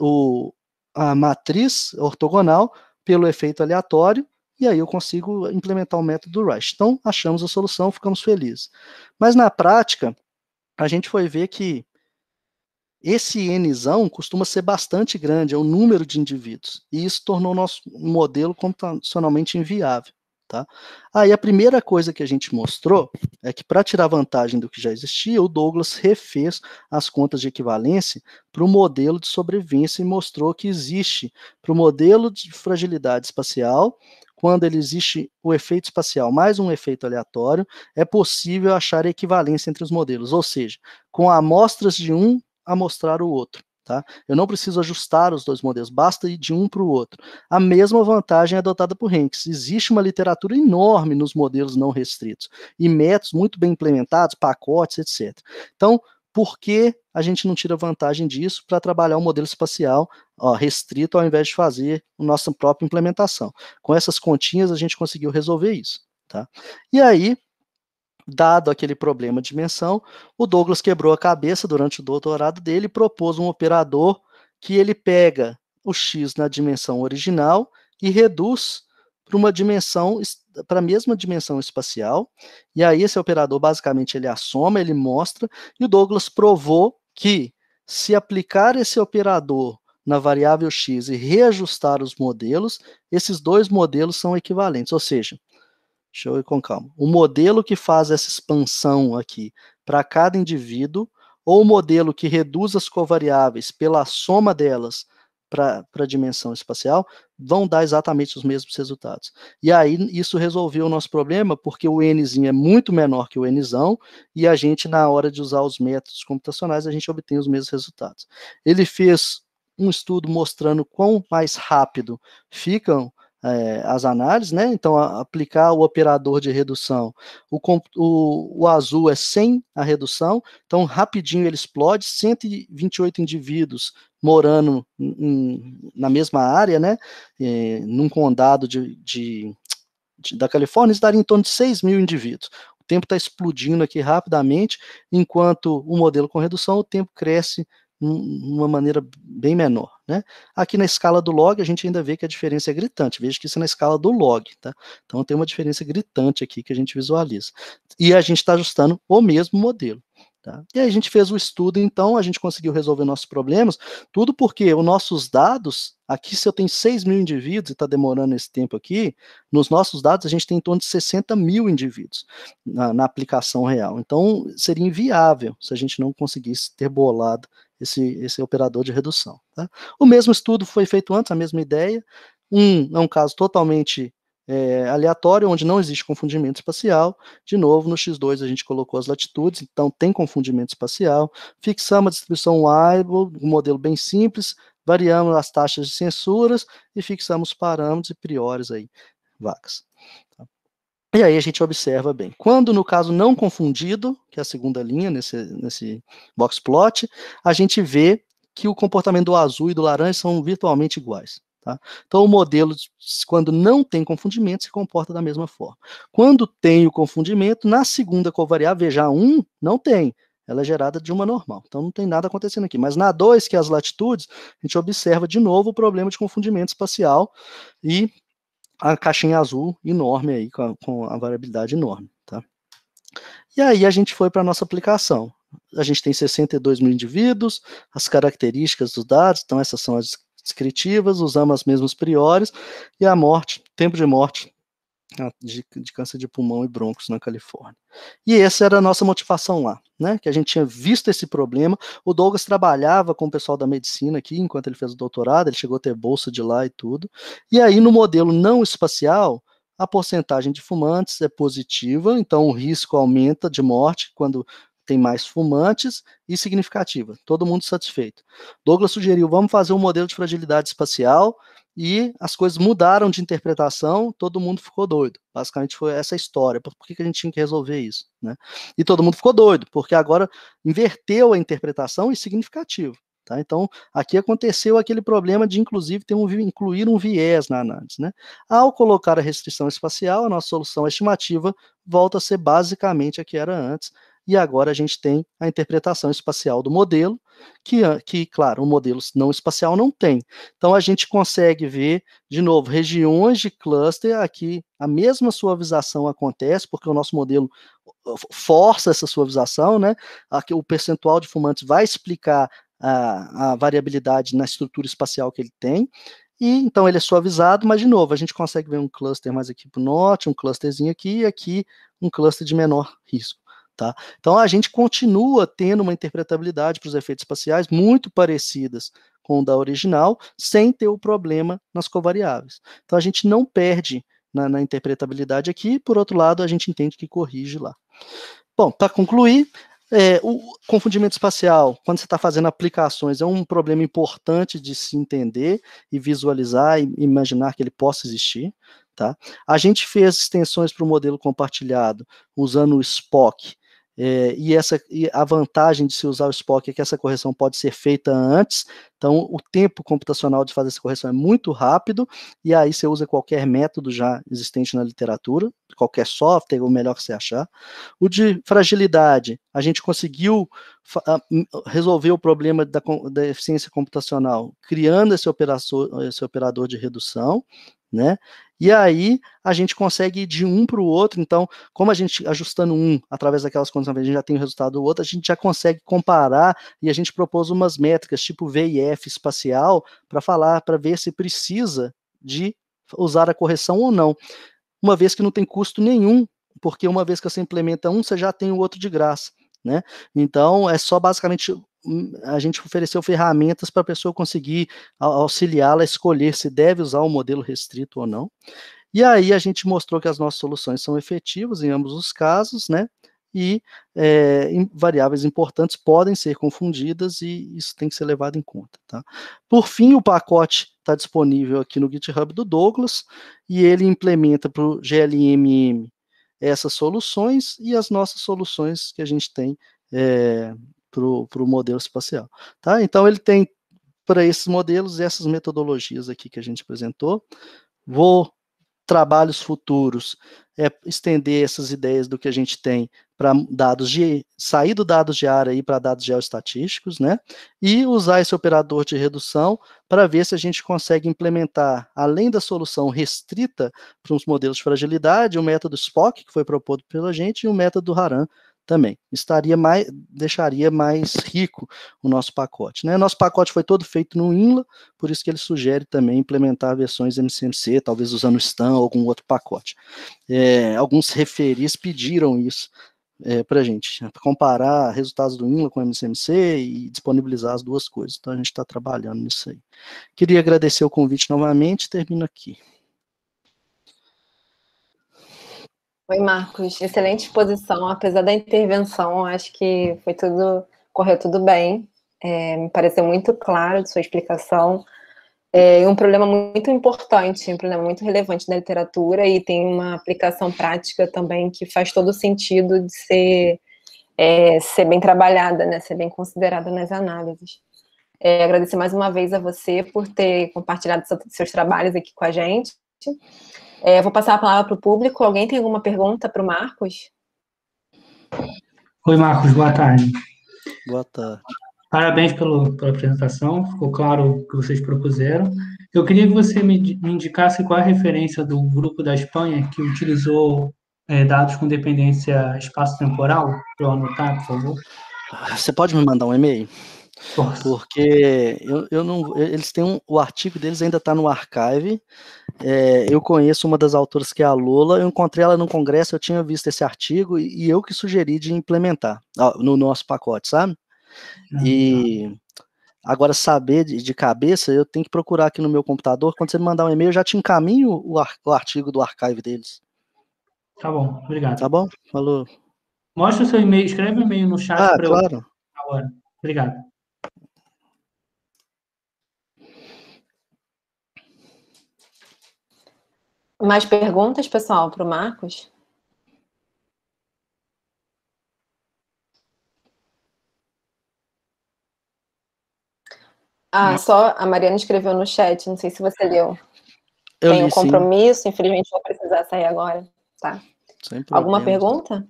[SPEAKER 2] o, a matriz ortogonal pelo efeito aleatório, e aí eu consigo implementar o método do Rush. Então, achamos a solução, ficamos felizes. Mas na prática, a gente foi ver que esse Nzão costuma ser bastante grande, é o número de indivíduos, e isso tornou nosso modelo computacionalmente inviável. Tá? Aí a primeira coisa que a gente mostrou é que para tirar vantagem do que já existia, o Douglas refez as contas de equivalência para o modelo de sobrevivência e mostrou que existe para o modelo de fragilidade espacial quando ele existe o efeito espacial mais um efeito aleatório, é possível achar a equivalência entre os modelos, ou seja, com amostras de um amostrar o outro. Tá? Eu não preciso ajustar os dois modelos, basta ir de um para o outro. A mesma vantagem é adotada por Hanks. Existe uma literatura enorme nos modelos não restritos e métodos muito bem implementados, pacotes, etc. Então, por que a gente não tira vantagem disso para trabalhar o um modelo espacial ó, restrito ao invés de fazer a nossa própria implementação? Com essas continhas a gente conseguiu resolver isso. Tá? E aí, dado aquele problema de dimensão, o Douglas quebrou a cabeça durante o doutorado dele e propôs um operador que ele pega o x na dimensão original e reduz para uma dimensão, para a mesma dimensão espacial, e aí esse operador basicamente ele assoma, ele mostra, e o Douglas provou que se aplicar esse operador na variável x e reajustar os modelos, esses dois modelos são equivalentes, ou seja, deixa eu ir com calma, o modelo que faz essa expansão aqui para cada indivíduo, ou o modelo que reduz as covariáveis pela soma delas para a dimensão espacial, vão dar exatamente os mesmos resultados. E aí isso resolveu o nosso problema, porque o nzinho é muito menor que o nzão, e a gente, na hora de usar os métodos computacionais, a gente obtém os mesmos resultados. Ele fez um estudo mostrando quão mais rápido ficam é, as análises, né? Então, a, aplicar o operador de redução. O, o, o, azul é sem a redução, então rapidinho ele explode 128 indivíduos morando em, na mesma área, né? É, num condado de, de, de, da Califórnia, isso daria em torno de 6 mil indivíduos. O tempo está explodindo aqui rapidamente, enquanto o modelo com redução, o tempo cresce de uma maneira bem menor. Né? Aqui na escala do log, a gente ainda vê que a diferença é gritante. Veja que isso é na escala do log. Tá? Então, tem uma diferença gritante aqui que a gente visualiza. E a gente está ajustando o mesmo modelo. Tá? E aí a gente fez o estudo, então a gente conseguiu resolver nossos problemas, tudo porque os nossos dados, aqui se eu tenho 6 mil indivíduos e está demorando esse tempo aqui, nos nossos dados a gente tem em torno de 60 mil indivíduos na, na aplicação real. Então seria inviável se a gente não conseguisse ter bolado esse, esse operador de redução. Tá? O mesmo estudo foi feito antes, a mesma ideia. Um é um caso totalmente é, aleatório, onde não existe confundimento espacial. De novo, no X2 a gente colocou as latitudes, então tem confundimento espacial. Fixamos a distribuição Weibull, um modelo bem simples, variamos as taxas de censuras e fixamos parâmetros e priores aí, vacas. E aí a gente observa bem. Quando, no caso não confundido, que é a segunda linha nesse, nesse box plot, a gente vê que o comportamento do azul e do laranja são virtualmente iguais. Tá? Então, o modelo, quando não tem confundimento, se comporta da mesma forma. Quando tem o confundimento, na segunda covariável a 1 não tem. Ela é gerada de uma normal. Então, não tem nada acontecendo aqui. Mas na 2, que é as latitudes, a gente observa de novo o problema de confundimento espacial e a caixinha azul enorme aí, com a, com a variabilidade enorme, tá? E aí a gente foi para a nossa aplicação. A gente tem 62 mil indivíduos, as características dos dados, então essas são as descritivas, usamos as mesmas priores, e a morte, tempo de morte ah, de, de, câncer de pulmão e broncos na Califórnia. E essa era a nossa motivação lá, né? Que a gente tinha visto esse problema. O Douglas trabalhava com o pessoal da medicina aqui enquanto ele fez o doutorado, ele chegou a ter bolsa de lá e tudo. E aí, no modelo não espacial, a porcentagem de fumantes é positiva, então o risco aumenta de morte quando tem mais fumantes e significativa. Todo mundo satisfeito. Douglas sugeriu, vamos fazer um modelo de fragilidade espacial e as coisas mudaram de interpretação, todo mundo ficou doido. Basicamente foi essa a história. Por que, que a gente tinha que resolver isso? Né? E todo mundo ficou doido, porque agora inverteu a interpretação e significativo. Tá? Então, aqui aconteceu aquele problema de, inclusive, ter um, incluir um viés na análise. Né? Ao colocar a restrição espacial, a nossa solução estimativa volta a ser basicamente a que era antes, e agora a gente tem a interpretação espacial do modelo, que, ah, que claro, o um modelo não espacial não tem. Então a gente consegue ver, de novo, regiões de cluster, aqui a mesma suavização acontece, porque o nosso modelo força essa suavização, né? Aqui, o percentual de fumantes vai explicar a, a variabilidade na estrutura espacial que ele tem, e então ele é suavizado, mas de novo, a gente consegue ver um cluster mais aqui para o norte, um clusterzinho aqui e aqui um cluster de menor risco. Tá? Então a gente continua tendo uma interpretabilidade para os efeitos espaciais muito parecidas com o da original, sem ter o problema nas covariáveis. Então a gente não perde na, na interpretabilidade aqui, por outro lado, a gente entende que corrige lá. Bom, para concluir, é, o confundimento espacial, quando você está fazendo aplicações, é um problema importante de se entender e visualizar e imaginar que ele possa existir. Tá? A gente fez extensões para o modelo compartilhado usando o Spock é, e, essa, e a vantagem de se usar o Spock é que essa correção pode ser feita antes, então o tempo computacional de fazer essa correção é muito rápido, e aí você usa qualquer método já existente na literatura, qualquer software, o melhor que você achar. O de fragilidade, a gente conseguiu ah, hum, resolver o problema da, da eficiência computacional criando esse operador, esse operador de redução, né? E aí a gente consegue ir de um para o outro. Então, como a gente ajustando um através daquelas condições, a gente já tem o resultado do outro, a gente já consegue comparar e a gente propôs umas métricas tipo VIF espacial para falar, para ver se precisa de usar a correção ou não. Uma vez que não tem custo nenhum, porque uma vez que você implementa um, você já tem o outro de graça. Né? Então, é só basicamente Hum, a gente ofereceu ferramentas para a pessoa conseguir auxiliá-la a escolher se deve usar o um modelo restrito ou não. E aí a gente mostrou que as nossas soluções são efetivas em ambos os casos, né? E é, variáveis importantes podem ser confundidas e isso tem que ser levado em conta. Tá? Por fim, o pacote está disponível aqui no GitHub do Douglas e ele implementa para o GLMM essas soluções e as nossas soluções que a gente tem é, para o modelo espacial. Tá? Então, ele tem para esses modelos essas metodologias aqui que a gente apresentou. Vou trabalhos futuros é estender essas ideias do que a gente tem para dados de sair do dados de área e para dados geoestatísticos, né? E usar esse operador de redução para ver se a gente consegue implementar, além da solução restrita para os modelos de fragilidade, o método SPOC, que foi proposto pela gente, e o método Haran, também. Estaria mais, deixaria mais rico o nosso pacote. Né? Nosso pacote foi todo feito no INLA, por isso que ele sugere também implementar versões MCMC, talvez usando o STAN ou algum outro pacote. É, alguns referis pediram isso é, para a gente, né? comparar resultados do INLA com o MCMC e disponibilizar as duas coisas. Então a gente está trabalhando nisso aí. Queria agradecer o convite novamente, termino aqui.
[SPEAKER 1] Oi, Marcos. Excelente exposição. Apesar da intervenção, acho que foi tudo, correu tudo bem. É, me pareceu muito claro sua explicação. É um problema muito importante, um problema muito relevante da literatura e tem uma aplicação prática também que faz todo sentido de ser, é, ser bem trabalhada, né, ser bem considerada nas análises. É, agradecer mais uma vez a você por ter compartilhado seus trabalhos aqui com a gente. É, vou passar a palavra para o público. Alguém tem alguma pergunta para o Marcos?
[SPEAKER 2] Oi, Marcos, boa tarde. Boa tarde. Parabéns pelo, pela apresentação, ficou claro o que vocês propuseram. Eu queria que você me, me indicasse qual a referência do grupo da Espanha que utilizou é, dados com dependência espaço-temporal, para eu anotar, por favor. Ah, você pode me mandar um e-mail? Posso. Porque eu, eu não, eles têm um, o artigo deles ainda está no archive, é, eu conheço uma das autoras que é a Lola, eu encontrei ela no congresso, eu tinha visto esse artigo e, e eu que sugeri de implementar no nosso pacote, sabe? Ah, e agora saber de, de, cabeça, eu tenho que procurar aqui no meu computador, quando você me mandar um e-mail, eu já te encaminho o, ar, o artigo do archive deles. Tá bom, obrigado. Tá bom? Falou. Mostra o seu e-mail, escreve o um e-mail no chat ah, para claro. eu. Agora. Obrigado.
[SPEAKER 1] Mais perguntas, pessoal, para o Marcos? Ah, só a Mariana escreveu no chat, não sei se você leu.
[SPEAKER 2] Eu Tenho li, um compromisso,
[SPEAKER 1] sim. infelizmente vou precisar sair agora. Tá. Sempre Alguma pergunta?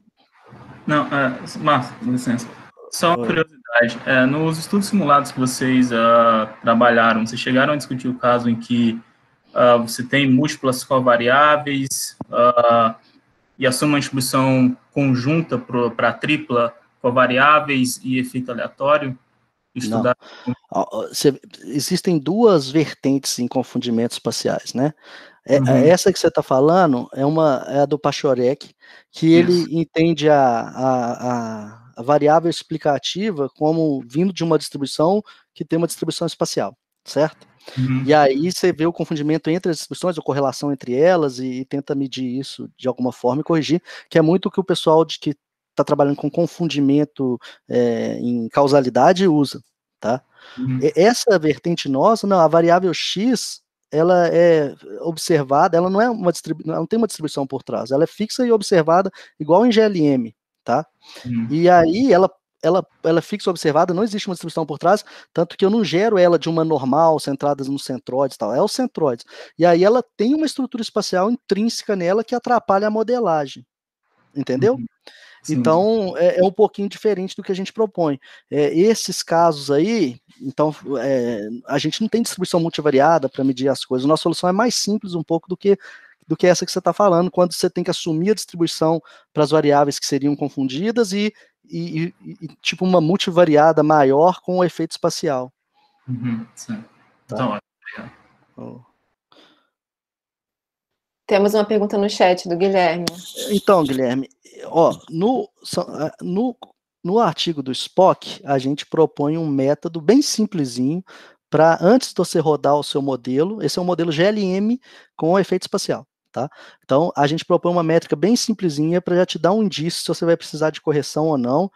[SPEAKER 2] Não, ah, Marcos, com licença. Só uma curiosidade. Eh, nos estudos simulados que vocês uh, trabalharam, vocês chegaram a discutir o caso em que uh, você tem múltiplas
[SPEAKER 1] covariáveis uh, e a soma distribuição conjunta para tripla covariáveis e efeito aleatório? Estudar.
[SPEAKER 2] Não. Existem duas vertentes em confundimentos espaciais, né? É, é, uhum. Essa que você está falando é uma é a do Pachorek, que Isso. ele entende a, a, a, a, variável explicativa como vindo de uma distribuição que tem uma distribuição espacial, certo? Uhum. E aí você vê o confundimento entre as instituições, a correlação entre elas, e, e, tenta medir isso de alguma forma e corrigir, que é muito o que o pessoal de que está trabalhando com confundimento é, em causalidade usa, tá? Uhum. Essa vertente nossa, não, a variável x ela é observada, ela não é uma distribuição, não tem uma distribuição por trás, ela é fixa e observada igual em GLM, tá? Uhum. E aí ela ela, ela é fixa observada, não existe uma distribuição por trás, tanto que eu não gero ela de uma normal, centrada nos centroides e tal, é o centroides. E aí ela tem uma estrutura espacial intrínseca nela que atrapalha a modelagem. Entendeu? Uhum. Então, é, é, um pouquinho diferente do que a gente propõe. É, esses casos aí, então, é, a gente não tem distribuição multivariada para medir as coisas. Nossa solução é mais simples um pouco do que do que essa que você está falando, quando você tem que assumir a distribuição para as variáveis que seriam confundidas e e, e, e, tipo uma multivariada maior com o efeito espacial. Uhum, Tá. Então, é. oh.
[SPEAKER 1] Temos uma pergunta no chat do Guilherme.
[SPEAKER 2] Então, Guilherme, ó, no, é, no, no artigo do Spock, a gente propõe um método bem simplesinho para antes de você rodar o seu modelo, esse é um modelo GLM com efeito espacial. Tá? Então, a gente propõe uma métrica bem simplesinha para já te dar um indício se você vai precisar de correção ou não.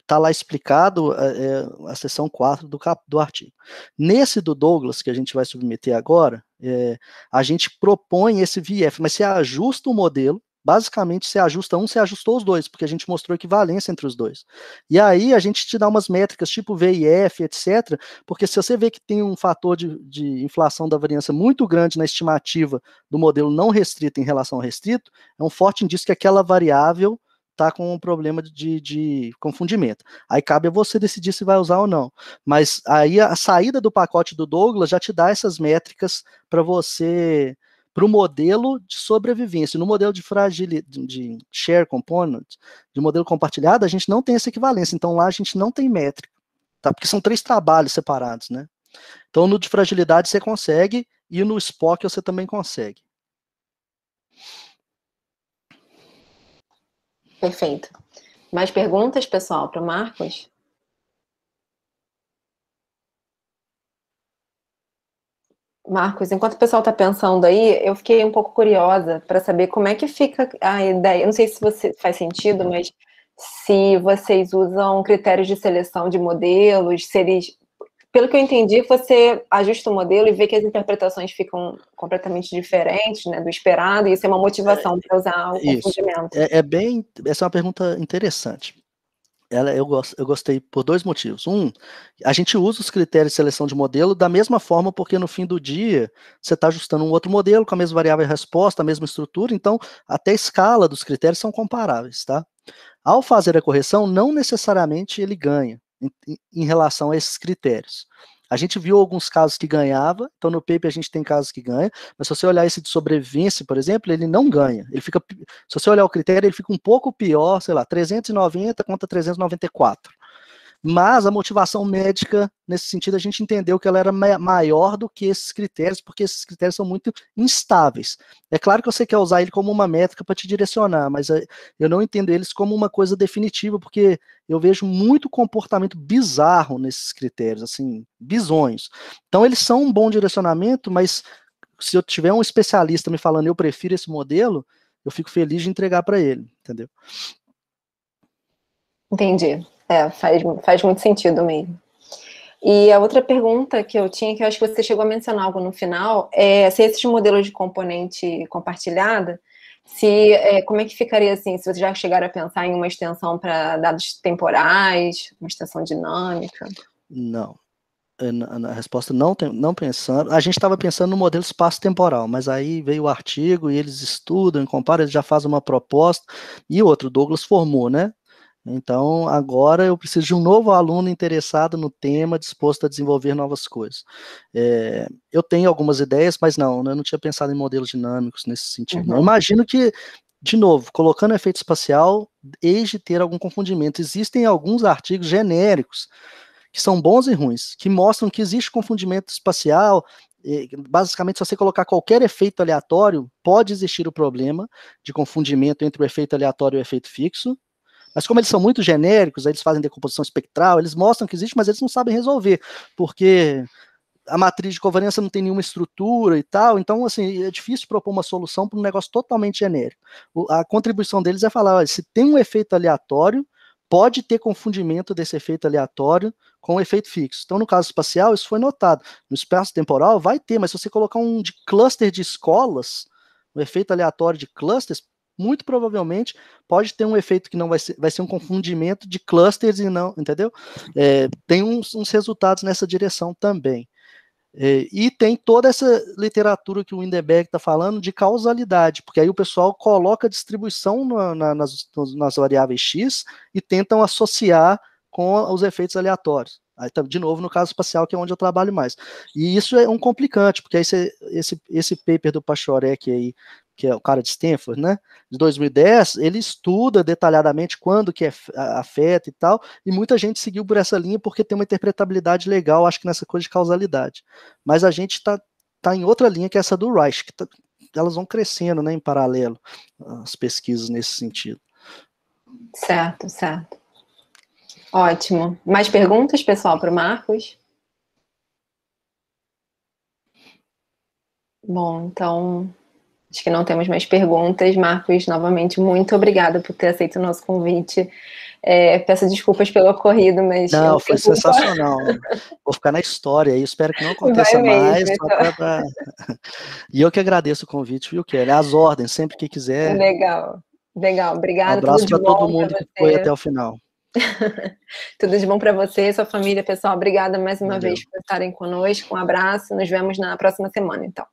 [SPEAKER 2] Está lá explicado é, a seção 4 do, cap, do artigo. Nesse do Douglas, que a gente vai submeter agora, é, a gente propõe esse Vf mas você ajusta o modelo Basicamente, se ajusta um, se ajustou os dois, porque a gente mostrou equivalência entre os dois. E aí a gente te dá umas métricas tipo VIF, etc., porque se você vê que tem um fator de, de inflação da variância muito grande na estimativa do modelo não restrito em relação ao restrito, é um forte indício que aquela variável está com um problema de, de, confundimento. Aí cabe a você decidir se vai usar ou não. Mas aí a saída do pacote do Douglas já te dá essas métricas para você para o modelo de sobrevivência. No modelo de fragilidade, de share component, de modelo compartilhado, a gente não tem essa equivalência. Então, lá a gente não tem métrica, tá? Porque são três trabalhos separados, né? Então, no de fragilidade você consegue, e no SPOC você também consegue. Perfeito.
[SPEAKER 1] Mais perguntas, pessoal, para o Marcos? Marcos, enquanto o pessoal está pensando aí, eu fiquei um pouco curiosa para saber como é que fica a ideia. Eu não sei se você faz sentido, mas se vocês usam critérios de seleção de modelos, se eles. Pelo que eu entendi, você ajusta o modelo e vê que as interpretações ficam completamente diferentes né, do esperado, e isso é uma motivação é, para usar o isso.
[SPEAKER 2] É, é, bem. Essa é uma pergunta interessante ela, eu, gost, eu gostei por dois motivos. Um, a gente usa os critérios de seleção de modelo da mesma forma, porque no fim do dia você está ajustando um outro modelo com a mesma variável resposta, a mesma estrutura, então até a escala dos critérios são comparáveis, tá? Ao fazer a correção, não necessariamente ele ganha em, em relação a esses critérios. A gente viu alguns casos que ganhava, então no paper a gente tem casos que ganha, mas se você olhar esse de sobrevivência, por exemplo, ele não ganha. Ele fica, se você olhar o critério, ele fica um pouco pior, sei lá, 390 contra 394. Mas a motivação médica, nesse sentido, a gente entendeu que ela era maior do que esses critérios, porque esses critérios são muito instáveis. É claro que você quer usar ele como uma métrica para te direcionar, mas eh, eu não entendo eles como uma coisa definitiva, porque eu vejo muito comportamento bizarro nesses critérios, assim, bizonhos. Então, eles são um bom direcionamento, mas se eu tiver um especialista me falando eu prefiro esse modelo, eu fico feliz de entregar para ele, entendeu?
[SPEAKER 1] Entendi. É, faz, faz muito sentido mesmo. E a outra pergunta que eu tinha, que eu acho que você chegou a mencionar algo no final, é se esses modelos de componente compartilhada, se é, como é que ficaria assim, se vocês já chegaram a pensar em uma extensão para dados temporais, uma extensão dinâmica?
[SPEAKER 2] Não. A resposta não, tem, não pensando. A gente estava pensando no modelo espaço-temporal, mas aí veio o artigo e eles estudam, comparam, eles já fazem uma proposta. E outro, Douglas formou, né? Então, agora eu preciso de um novo aluno interessado no tema, disposto a desenvolver novas coisas. É, eu tenho algumas ideias, mas não, né, eu não tinha pensado em modelos dinâmicos nesse sentido. Uhum. Imagino que, de novo, colocando efeito espacial, de ter algum confundimento. Existem alguns artigos genéricos que são bons e ruins, que mostram que existe confundimento espacial, basicamente, se você colocar qualquer efeito aleatório, pode existir o problema de confundimento entre o efeito aleatório e o efeito fixo, mas como eles são muito genéricos, eles fazem decomposição espectral, eles mostram que existe, mas eles não sabem resolver, porque a matriz de covariância não tem nenhuma estrutura e tal, então assim, é difícil propor uma solução para um negócio totalmente genérico. a contribuição deles é falar, olha, se tem um efeito aleatório, pode ter confundimento desse efeito aleatório com o efeito fixo. Então, no caso espacial, isso foi notado. No espaço temporal, vai ter, mas se você colocar um de cluster de escolas, um efeito aleatório de clusters, muito provavelmente pode ter um efeito que não vai ser, vai ser um confundimento de clusters e não, entendeu? É, tem uns, uns, resultados nessa direção também. É, e tem toda essa literatura que o Windeberg está falando de causalidade, porque aí o pessoal coloca a distribuição na, na, nas, nas variáveis x e tentam associar com os efeitos aleatórios. Aí, tá, de novo, no caso espacial, que é onde eu trabalho mais. E isso é um complicante, porque esse esse, esse paper do Pachorek aí, que é o cara de Stanford, né, de 2010, ele estuda detalhadamente quando que é, afeta e tal, e muita gente seguiu por essa linha porque tem uma interpretabilidade legal, acho que nessa coisa de causalidade. Mas a gente está tá em outra linha, que é essa do Reich, que tá, elas vão crescendo né, em paralelo, as pesquisas nesse sentido.
[SPEAKER 1] Certo, certo. Ótimo. Mais perguntas,
[SPEAKER 2] pessoal, para o Marcos?
[SPEAKER 1] Bom, então Acho que não temos mais perguntas. Marcos, novamente, muito obrigada por ter aceito o nosso convite. É, peço desculpas pelo ocorrido, mas. Não, foi culpa. sensacional.
[SPEAKER 2] Vou ficar na história e espero que não aconteça Vai mais. Mesmo, então. pra... E eu que agradeço o convite, viu, Kelly? As ordens, sempre que quiser.
[SPEAKER 1] Legal, legal. Obrigada. Um abraço para todo mundo que foi até o final. Tudo de bom para você, sua família, pessoal. Obrigada mais uma Valeu. vez por estarem conosco. Um abraço. Nos vemos na próxima semana, então.